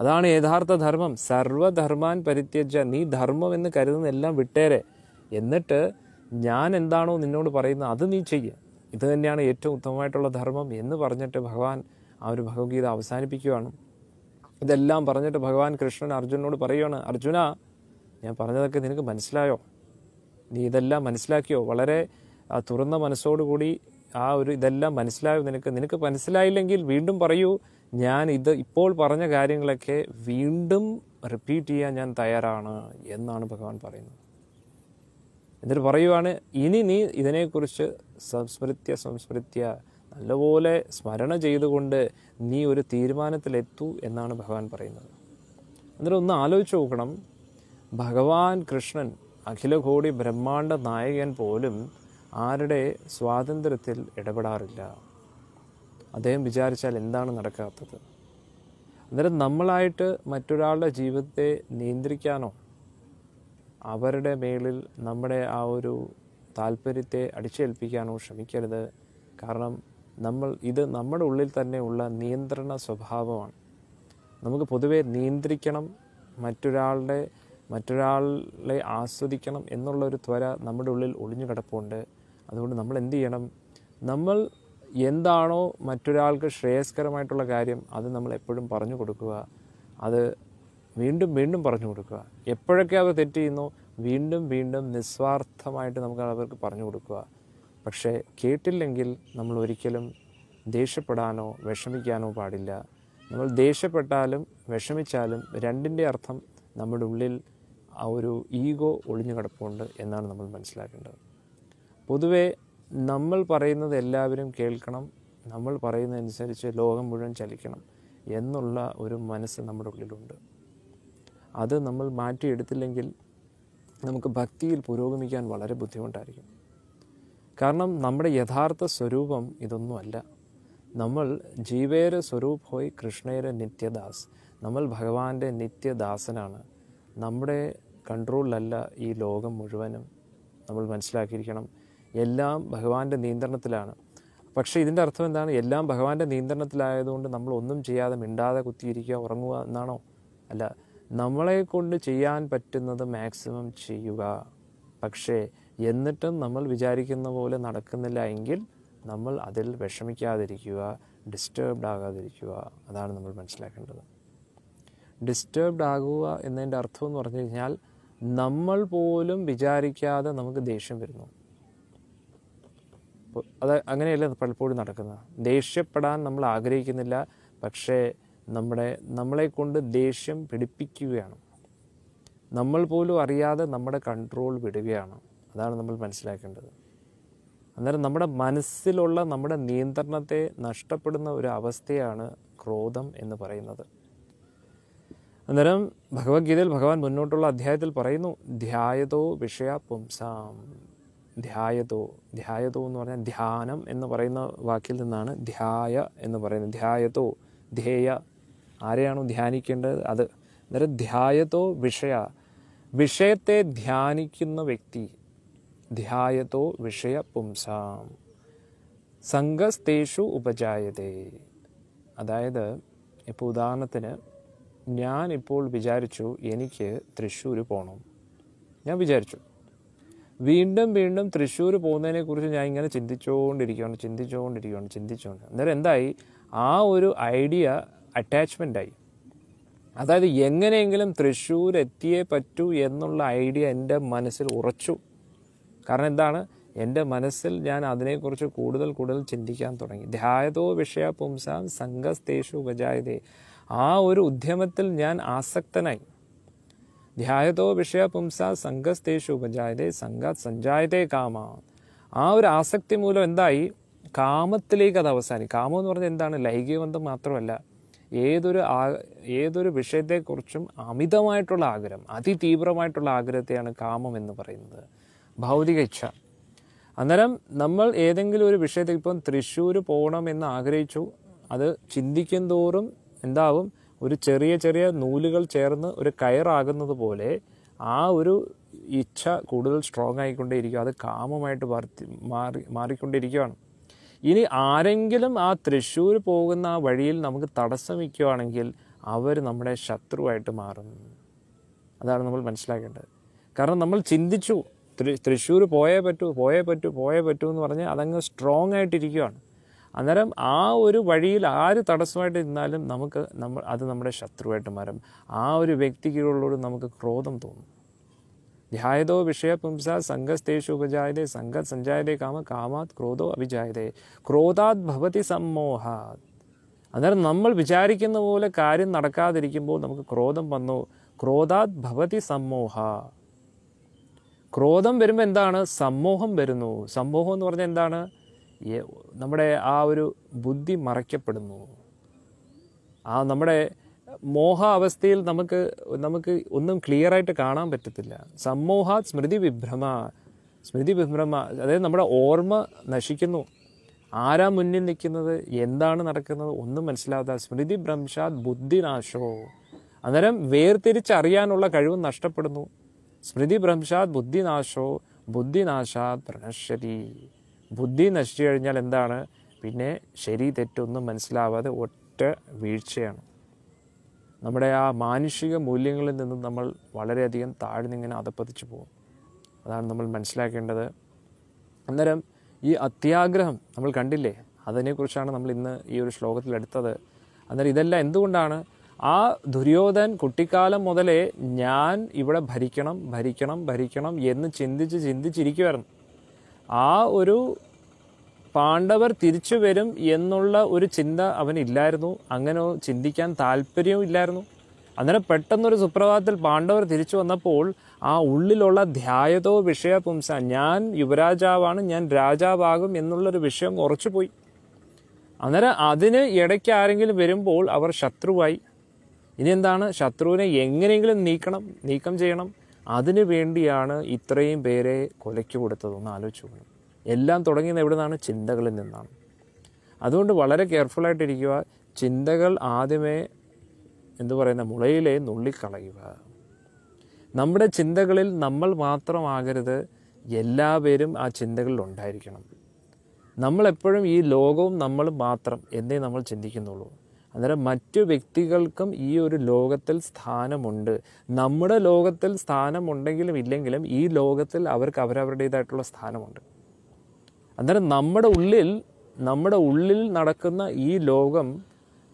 അതാണ് യഥാർത്ഥ ധർമ്മം സർവധർമാൻ പരിത്യജ നീ ധർമ്മം എന്ന് കരുതുന്ന എല്ലാം വിട്ടേരെ എന്നിട്ട് ഞാൻ എന്താണോ നിന്നോട് പറയുന്നത് അത് നീ ചെയ്യുക ഇത് തന്നെയാണ് ഏറ്റവും ഉത്തമമായിട്ടുള്ള ധർമ്മം എന്ന് പറഞ്ഞിട്ട് ഭഗവാൻ ആ ഒരു ഭഗവത്ഗീത അവസാനിപ്പിക്കുകയാണ് ഇതെല്ലാം പറഞ്ഞിട്ട് ഭഗവാൻ കൃഷ്ണൻ അർജുനോട് പറയുകയാണ് അർജുന ഞാൻ പറഞ്ഞതൊക്കെ നിനക്ക് മനസ്സിലായോ നീ ഇതെല്ലാം മനസ്സിലാക്കിയോ വളരെ തുറന്ന മനസ്സോടുകൂടി ആ ഒരു ഇതെല്ലാം മനസ്സിലായോ നിനക്ക് നിനക്ക് മനസ്സിലായില്ലെങ്കിൽ വീണ്ടും പറയൂ ഞാൻ ഇത് ഇപ്പോൾ പറഞ്ഞ കാര്യങ്ങളൊക്കെ വീണ്ടും റിപ്പീറ്റ് ചെയ്യാൻ ഞാൻ തയ്യാറാണ് എന്നാണ് ഭഗവാൻ പറയുന്നത് എന്നിട്ട് പറയുവാണ് ഇനി നീ ഇതിനെക്കുറിച്ച് സംസ്മൃത്യ സംസ്മൃത്യ നല്ലപോലെ സ്മരണ ചെയ്തുകൊണ്ട് നീ ഒരു തീരുമാനത്തിലെത്തൂ എന്നാണ് ഭഗവാൻ പറയുന്നത് എന്നിട്ട് ഒന്ന് ആലോചിച്ച് നോക്കണം ഭഗവാൻ കൃഷ്ണൻ അഖിലകോടി ബ്രഹ്മാണ്ട നായകൻ പോലും ആരുടെ സ്വാതന്ത്ര്യത്തിൽ ഇടപെടാറില്ല അദ്ദേഹം വിചാരിച്ചാൽ എന്താണ് നടക്കാത്തത് അന്നേരം നമ്മളായിട്ട് മറ്റൊരാളുടെ ജീവിതത്തെ നിയന്ത്രിക്കാനോ അവരുടെ മേളിൽ നമ്മുടെ ആ ഒരു താല്പര്യത്തെ അടിച്ചേൽപ്പിക്കാനോ ശ്രമിക്കരുത് കാരണം നമ്മൾ ഇത് നമ്മുടെ ഉള്ളിൽ തന്നെയുള്ള നിയന്ത്രണ സ്വഭാവമാണ് നമുക്ക് പൊതുവെ നിയന്ത്രിക്കണം മറ്റൊരാളുടെ മറ്റൊരാളെ ആസ്വദിക്കണം എന്നുള്ള ഒരു ത്വര നമ്മുടെ ഉള്ളിൽ ഒളിഞ്ഞു കിടപ്പുണ്ട് അതുകൊണ്ട് നമ്മൾ എന്ത് ചെയ്യണം നമ്മൾ എന്താണോ മറ്റൊരാൾക്ക് ശ്രേയസ്കരമായിട്ടുള്ള കാര്യം അത് നമ്മൾ എപ്പോഴും പറഞ്ഞു കൊടുക്കുക അത് വീണ്ടും വീണ്ടും പറഞ്ഞു കൊടുക്കുക എപ്പോഴൊക്കെ അവർ തെറ്റ് ചെയ്യുന്നു വീണ്ടും വീണ്ടും നിസ്വാർത്ഥമായിട്ട് നമുക്ക് അവർക്ക് പറഞ്ഞു കൊടുക്കുക പക്ഷേ കേട്ടില്ലെങ്കിൽ നമ്മൾ ഒരിക്കലും ദേഷ്യപ്പെടാനോ വിഷമിക്കാനോ പാടില്ല നമ്മൾ ദേഷ്യപ്പെട്ടാലും വിഷമിച്ചാലും രണ്ടിൻ്റെ അർത്ഥം നമ്മുടെ ഉള്ളിൽ ആ ഒരു ഈഗോ ഒളിഞ്ഞു കിടപ്പുണ്ട് എന്നാണ് നമ്മൾ മനസ്സിലാക്കേണ്ടത് പൊതുവേ നമ്മൾ പറയുന്നത് എല്ലാവരും കേൾക്കണം നമ്മൾ പറയുന്നതനുസരിച്ച് ലോകം മുഴുവൻ ചലിക്കണം എന്നുള്ള ഒരു മനസ്സ് നമ്മുടെ ഉള്ളിലുണ്ട് അത് നമ്മൾ മാറ്റിയെടുത്തില്ലെങ്കിൽ നമുക്ക് ഭക്തിയിൽ പുരോഗമിക്കാൻ വളരെ ബുദ്ധിമുട്ടായിരിക്കും കാരണം നമ്മുടെ യഥാർത്ഥ സ്വരൂപം ഇതൊന്നുമല്ല നമ്മൾ ജീവേര സ്വരൂപ് ഹോയ് കൃഷ്ണേര നിത്യദാസ് നമ്മൾ ഭഗവാന്റെ നിത്യദാസനാണ് നമ്മുടെ കൺട്രോളിലല്ല ഈ ലോകം മുഴുവനും നമ്മൾ മനസ്സിലാക്കിയിരിക്കണം എല്ലാം ഭഗവാന്റെ നിയന്ത്രണത്തിലാണ് പക്ഷേ ഇതിൻ്റെ അർത്ഥം എന്താണ് എല്ലാം ഭഗവാന്റെ നിയന്ത്രണത്തിലായതുകൊണ്ട് നമ്മൾ ഒന്നും ചെയ്യാതെ മിണ്ടാതെ കുത്തിയിരിക്കുക ഉറങ്ങുക എന്നാണോ അല്ല നമ്മളെ കൊണ്ട് ചെയ്യാൻ പറ്റുന്നത് മാക്സിമം ചെയ്യുക പക്ഷേ എന്നിട്ടും നമ്മൾ വിചാരിക്കുന്ന പോലെ നടക്കുന്നില്ല എങ്കിൽ നമ്മൾ അതിൽ വിഷമിക്കാതിരിക്കുക ഡിസ്റ്റേബ്ഡ് ആകാതിരിക്കുക അതാണ് നമ്മൾ മനസ്സിലാക്കേണ്ടത് ഡിസ്റ്റേബ്ഡ് ആകുക എന്നതിൻ്റെ അർത്ഥം എന്ന് പറഞ്ഞു കഴിഞ്ഞാൽ നമ്മൾ പോലും വിചാരിക്കാതെ നമുക്ക് ദേഷ്യം വരുന്നു അത് അങ്ങനെയല്ല പലപ്പോഴും നടക്കുന്നത് ദേഷ്യപ്പെടാൻ നമ്മൾ ആഗ്രഹിക്കുന്നില്ല പക്ഷേ നമ്മുടെ നമ്മളെ കൊണ്ട് ദേഷ്യം പിടിപ്പിക്കുകയാണ് നമ്മൾ പോലും അറിയാതെ നമ്മുടെ കൺട്രോൾ വിടുകയാണ് അതാണ് നമ്മൾ മനസ്സിലാക്കേണ്ടത് അന്നേരം നമ്മുടെ മനസ്സിലുള്ള നമ്മുടെ നിയന്ത്രണത്തെ നഷ്ടപ്പെടുന്ന ഒരു അവസ്ഥയാണ് ക്രോധം എന്ന് പറയുന്നത് അന്നേരം ഭഗവത്ഗീതയിൽ ഭഗവാൻ മുന്നോട്ടുള്ള അധ്യായത്തിൽ പറയുന്നു ധ്യായതോ വിഷയ പുംസാം ധ്യായതോ ധ്യായതോ എന്ന് പറഞ്ഞാൽ ധ്യാനം എന്ന് പറയുന്ന വാക്കിൽ നിന്നാണ് ധ്യായ എന്ന് പറയുന്നത് ധ്യായതോ ധ്യേയ ആരെയാണോ ധ്യാനിക്കേണ്ടത് അത് അന്നേരം ധ്യായതോ വിഷയ വിഷയത്തെ ധ്യാനിക്കുന്ന വ്യക്തി ധ്യായതോ വിഷയ പുംസാം സംഘസ്തേഷു ഉപജായതേ അതായത് ഇപ്പോൾ ഉദാഹരണത്തിന് ഞാനിപ്പോൾ വിചാരിച്ചു എനിക്ക് തൃശ്ശൂർ പോകണം ഞാൻ വിചാരിച്ചു വീണ്ടും വീണ്ടും തൃശ്ശൂർ പോകുന്നതിനെക്കുറിച്ച് ഞാൻ ഇങ്ങനെ ചിന്തിച്ചുകൊണ്ടിരിക്കുകയാണ് ചിന്തിച്ചുകൊണ്ടിരിക്കുകയാണ് ചിന്തിച്ചുകൊണ്ട് അന്നേരം എന്തായി ആ ഒരു ഐഡിയ ആയി അതായത് എങ്ങനെയെങ്കിലും തൃശ്ശൂർ എത്തിയേ പറ്റൂ എന്നുള്ള ഐഡിയ എൻ്റെ മനസ്സിൽ ഉറച്ചു കാരണം എന്താണ് എൻ്റെ മനസ്സിൽ ഞാൻ അതിനെക്കുറിച്ച് കൂടുതൽ കൂടുതൽ ചിന്തിക്കാൻ തുടങ്ങി ധ്യായതോ വിഷയ പുംസാം സംഘസ്തേഷു ഉപജായതേ ആ ഒരു ഉദ്യമത്തിൽ ഞാൻ ആസക്തനായി ധ്യായതോ വിഷയ പുംസ സംഘസ്തേഷു ഉപജായതേ സംഘ സഞ്ജായതേ കാമ ആ ഒരു ആസക്തി മൂലം എന്തായി കാമത്തിലേക്ക് അത് അവസാനിക്കും കാമം എന്ന് പറഞ്ഞാൽ എന്താണ് ലൈംഗികബന്ധം മാത്രമല്ല ഏതൊരു ആ ഏതൊരു വിഷയത്തെക്കുറിച്ചും അമിതമായിട്ടുള്ള ആഗ്രഹം അതിതീവ്രമായിട്ടുള്ള ആഗ്രഹത്തെയാണ് കാമം എന്ന് പറയുന്നത് ഭൗതിക ഇച്ഛ അന്നേരം നമ്മൾ ഏതെങ്കിലും ഒരു വിഷയത്തിൽ ഇപ്പം തൃശ്ശൂർ പോകണം എന്ന് ആഗ്രഹിച്ചു അത് ചിന്തിക്കും തോറും എന്താവും ഒരു ചെറിയ ചെറിയ നൂലുകൾ ചേർന്ന് ഒരു കയറാകുന്നത് പോലെ ആ ഒരു ഇച്ഛ കൂടുതൽ സ്ട്രോങ് ആയിക്കൊണ്ടേയിരിക്കും അത് കാമമായിട്ട് മാറി മാറി മാറിക്കൊണ്ടിരിക്കുകയാണ് ഇനി ആരെങ്കിലും ആ തൃശ്ശൂർ പോകുന്ന ആ വഴിയിൽ നമുക്ക് തടസ്സം വയ്ക്കുകയാണെങ്കിൽ അവർ നമ്മുടെ ശത്രുവായിട്ട് മാറും അതാണ് നമ്മൾ മനസ്സിലാക്കേണ്ടത് കാരണം നമ്മൾ ചിന്തിച്ചു തൃശ്ശൂർ പോയേ പറ്റൂ പോയേ പറ്റൂ പോയേ പറ്റൂ എന്ന് പറഞ്ഞ് അതങ്ങ് സ്ട്രോങ് ആയിട്ടിരിക്കുകയാണ് അന്നേരം ആ ഒരു വഴിയിൽ ആര് തടസ്സമായിട്ട് നിന്നാലും നമുക്ക് നമ്മൾ അത് നമ്മുടെ ശത്രുവായിട്ട് മാറും ആ ഒരു വ്യക്തിക്കുള്ളോട് നമുക്ക് ക്രോധം തോന്നും ധ്യായതോ വിഷയപുംസ സംഘസ്തേഷുപജായതേ സംഘ സഞ്ജായതേ കാമ കാമാത് ക്രോധോ അഭിജായതേ ക്രോധാത് ഭവതി സമ്മോഹാത് അന്നേരം നമ്മൾ വിചാരിക്കുന്ന പോലെ കാര്യം നടക്കാതിരിക്കുമ്പോൾ നമുക്ക് ക്രോധം വന്നു ക്രോധാത് ഭവതി സമ്മോഹ ക്രോധം വരുമ്പോൾ എന്താണ് സമ്മോഹം വരുന്നു സമ്മോഹം എന്ന് പറഞ്ഞാൽ എന്താണ് നമ്മുടെ ആ ഒരു ബുദ്ധി മറയ്ക്കപ്പെടുന്നു ആ നമ്മുടെ മോഹ അവസ്ഥയിൽ നമുക്ക് നമുക്ക് ഒന്നും ക്ലിയറായിട്ട് കാണാൻ പറ്റത്തില്ല സമ്മോഹ സ്മൃതി വിഭ്രമ സ്മൃതി വിഭ്രമ അതായത് നമ്മുടെ ഓർമ്മ നശിക്കുന്നു ആരാ മുന്നിൽ നിൽക്കുന്നത് എന്താണ് നടക്കുന്നത് ഒന്നും മനസ്സിലാവാത്ത സ്മൃതി ഭ്രംശാത് ബുദ്ധിനാശോ അന്നേരം വേർതിരിച്ചറിയാനുള്ള കഴിവ് നഷ്ടപ്പെടുന്നു സ്മൃതി ഭ്രംശാത് ബുദ്ധിനാശോ ബുദ്ധിനാശാത് പ്രണശ്യതി ബുദ്ധി നശിച്ചു കഴിഞ്ഞാൽ എന്താണ് പിന്നെ ശരി തെറ്റൊന്നും മനസ്സിലാവാതെ ഒറ്റ വീഴ്ചയാണ് നമ്മുടെ ആ മാനുഷിക മൂല്യങ്ങളിൽ നിന്നും നമ്മൾ വളരെയധികം താഴ്ന്നിങ്ങനെ അതപ്പതിച്ചു പോകും അതാണ് നമ്മൾ മനസ്സിലാക്കേണ്ടത് അന്നേരം ഈ അത്യാഗ്രഹം നമ്മൾ കണ്ടില്ലേ അതിനെക്കുറിച്ചാണ് നമ്മൾ ഇന്ന് ഈ ഒരു ശ്ലോകത്തിൽ എടുത്തത് അന്നേരം ഇതെല്ലാം എന്തുകൊണ്ടാണ് ആ ദുര്യോധൻ കുട്ടിക്കാലം മുതലേ ഞാൻ ഇവിടെ ഭരിക്കണം ഭരിക്കണം ഭരിക്കണം എന്ന് ചിന്തിച്ച് ചിന്തിച്ചിരിക്കുമായിരുന്നു ആ ഒരു പാണ്ഡവർ തിരിച്ചു വരും എന്നുള്ള ഒരു ചിന്ത അവനില്ലായിരുന്നു അങ്ങനെ ചിന്തിക്കാൻ താല്പര്യവും ഇല്ലായിരുന്നു അങ്ങനെ പെട്ടെന്നൊരു സുപ്രഭാതത്തിൽ പാണ്ഡവർ തിരിച്ചു വന്നപ്പോൾ ആ ഉള്ളിലുള്ള ധ്യായതോ പുംസ ഞാൻ യുവരാജാവാണ് ഞാൻ രാജാവാകും എന്നുള്ളൊരു വിഷയം പോയി അന്നേരം അതിന് ഇടയ്ക്ക് ആരെങ്കിലും വരുമ്പോൾ അവർ ശത്രുവായി ഇനി എന്താണ് ശത്രുവിനെ എങ്ങനെയെങ്കിലും നീക്കണം നീക്കം ചെയ്യണം അതിനു വേണ്ടിയാണ് ഇത്രയും പേരെ കൊലയ്ക്ക് കൊടുത്തതെന്ന് ആലോചിച്ചു പോകും എല്ലാം തുടങ്ങിയത് എവിടെ നിന്നാണ് ചിന്തകളിൽ നിന്നാണ് അതുകൊണ്ട് വളരെ കെയർഫുള്ളായിട്ടിരിക്കുക ചിന്തകൾ ആദ്യമേ എന്തു പറയുന്ന മുളയിലെ നുള്ളിക്കളയുക നമ്മുടെ ചിന്തകളിൽ നമ്മൾ മാത്രമാകരുത് എല്ലാ പേരും ആ ചിന്തകളിൽ ഉണ്ടായിരിക്കണം നമ്മളെപ്പോഴും ഈ ലോകവും നമ്മൾ മാത്രം എന്നേ നമ്മൾ ചിന്തിക്കുന്നുള്ളൂ അന്നേരം മറ്റു വ്യക്തികൾക്കും ഈ ഒരു ലോകത്തിൽ സ്ഥാനമുണ്ട് നമ്മുടെ ലോകത്തിൽ സ്ഥാനമുണ്ടെങ്കിലും ഇല്ലെങ്കിലും ഈ ലോകത്തിൽ അവർക്ക് അവരവരുടേതായിട്ടുള്ള സ്ഥാനമുണ്ട് അന്നേരം നമ്മുടെ ഉള്ളിൽ നമ്മുടെ ഉള്ളിൽ നടക്കുന്ന ഈ ലോകം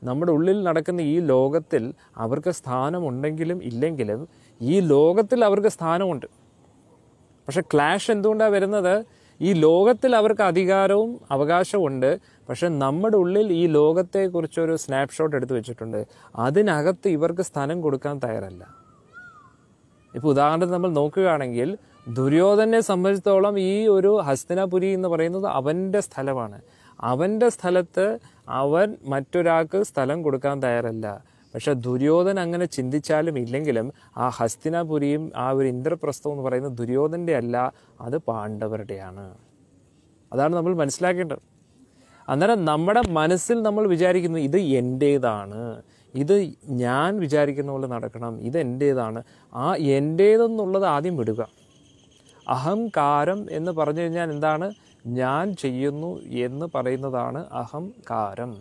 നമ്മുടെ ഉള്ളിൽ നടക്കുന്ന ഈ ലോകത്തിൽ അവർക്ക് സ്ഥാനമുണ്ടെങ്കിലും ഇല്ലെങ്കിലും ഈ ലോകത്തിൽ അവർക്ക് സ്ഥാനമുണ്ട് പക്ഷെ ക്ലാഷ് എന്തുകൊണ്ടാണ് വരുന്നത് ഈ ലോകത്തിൽ അവർക്ക് അധികാരവും അവകാശവും ഉണ്ട് പക്ഷെ നമ്മുടെ ഉള്ളിൽ ഈ ലോകത്തെക്കുറിച്ചൊരു സ്നാപ്ഷോട്ട് എടുത്തു വെച്ചിട്ടുണ്ട് അതിനകത്ത് ഇവർക്ക് സ്ഥലം കൊടുക്കാൻ തയ്യാറല്ല ഇപ്പോൾ ഉദാഹരണത്തിന് നമ്മൾ നോക്കുകയാണെങ്കിൽ ദുര്യോധനെ സംബന്ധിച്ചിടത്തോളം ഈ ഒരു ഹസ്തനാപുരി എന്ന് പറയുന്നത് അവൻ്റെ സ്ഥലമാണ് അവൻ്റെ സ്ഥലത്ത് അവൻ മറ്റൊരാൾക്ക് സ്ഥലം കൊടുക്കാൻ തയ്യാറല്ല പക്ഷെ ദുര്യോധൻ അങ്ങനെ ചിന്തിച്ചാലും ഇല്ലെങ്കിലും ആ ഹസ്തിനാപുരിയും ആ ഒരു ഇന്ദ്രപ്രസ്ഥവും എന്ന് പറയുന്നത് ദുര്യോധൻ്റെ അല്ല അത് പാണ്ഡവരുടെയാണ് അതാണ് നമ്മൾ മനസ്സിലാക്കേണ്ടത് അന്നേരം നമ്മുടെ മനസ്സിൽ നമ്മൾ വിചാരിക്കുന്നു ഇത് എൻ്റേതാണ് ഇത് ഞാൻ വിചാരിക്കുന്ന പോലെ നടക്കണം ഇത് എൻ്റേതാണ് ആ എൻ്റേതെന്നുള്ളത് ആദ്യം വിടുക അഹംകാരം എന്ന് പറഞ്ഞു കഴിഞ്ഞാൽ എന്താണ് ഞാൻ ചെയ്യുന്നു എന്ന് പറയുന്നതാണ് അഹംകാരം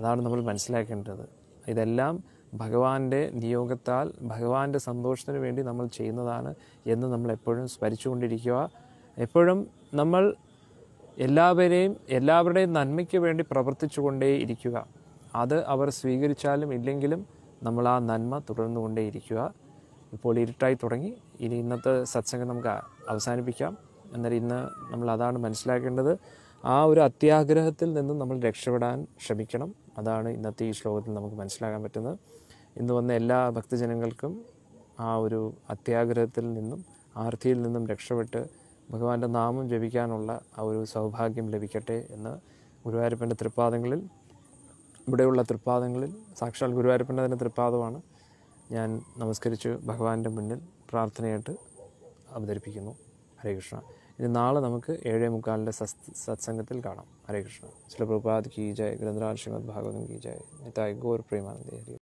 അതാണ് നമ്മൾ മനസ്സിലാക്കേണ്ടത് ഇതെല്ലാം ഭഗവാന്റെ നിയോഗത്താൽ ഭഗവാന്റെ സന്തോഷത്തിന് വേണ്ടി നമ്മൾ ചെയ്യുന്നതാണ് എന്ന് നമ്മൾ എപ്പോഴും സ്മരിച്ചുകൊണ്ടിരിക്കുക എപ്പോഴും നമ്മൾ എല്ലാവരെയും എല്ലാവരുടെയും നന്മയ്ക്ക് വേണ്ടി പ്രവർത്തിച്ചുകൊണ്ടേ ഇരിക്കുക അത് അവർ സ്വീകരിച്ചാലും ഇല്ലെങ്കിലും നമ്മൾ ആ നന്മ ഇരിക്കുക ഇപ്പോൾ ഇരുട്ടായി തുടങ്ങി ഇനി ഇന്നത്തെ സത്സംഗം നമുക്ക് അവസാനിപ്പിക്കാം എന്നാൽ ഇന്ന് നമ്മൾ അതാണ് മനസ്സിലാക്കേണ്ടത് ആ ഒരു അത്യാഗ്രഹത്തിൽ നിന്നും നമ്മൾ രക്ഷപ്പെടാൻ ശ്രമിക്കണം അതാണ് ഇന്നത്തെ ഈ ശ്ലോകത്തിൽ നമുക്ക് മനസ്സിലാക്കാൻ പറ്റുന്നത് ഇന്ന് വന്ന എല്ലാ ഭക്തജനങ്ങൾക്കും ആ ഒരു അത്യാഗ്രഹത്തിൽ നിന്നും ആർത്തിയിൽ നിന്നും രക്ഷപ്പെട്ട് ഭഗവാന്റെ നാമം ജപിക്കാനുള്ള ആ ഒരു സൗഭാഗ്യം ലഭിക്കട്ടെ എന്ന് ഗുരുവായൂരപ്പൻ്റെ തൃപ്പാദങ്ങളിൽ ഇവിടെയുള്ള തൃപ്പാദങ്ങളിൽ സാക്ഷാൽ ഗുരുവായൂരപ്പൻ്റെ തന്നെ തൃപ്പാദമാണ് ഞാൻ നമസ്കരിച്ച് ഭഗവാന്റെ മുന്നിൽ പ്രാർത്ഥനയായിട്ട് അവതരിപ്പിക്കുന്നു ഹരേ കൃഷ്ണ ഇനി നാളെ നമുക്ക് ഏഴേ മുക്കാലിൻ്റെ സത്സംഗത്തിൽ കാണാം ഹരേ കൃഷ്ണ ചില പ്രഭാത് കീ ജയ ഗ്രന്ഥരാജ് ശ്രീമദ് ഭാഗവതം കീ ജയ് ഗോർ പ്രേമാനന്ദ ഹരി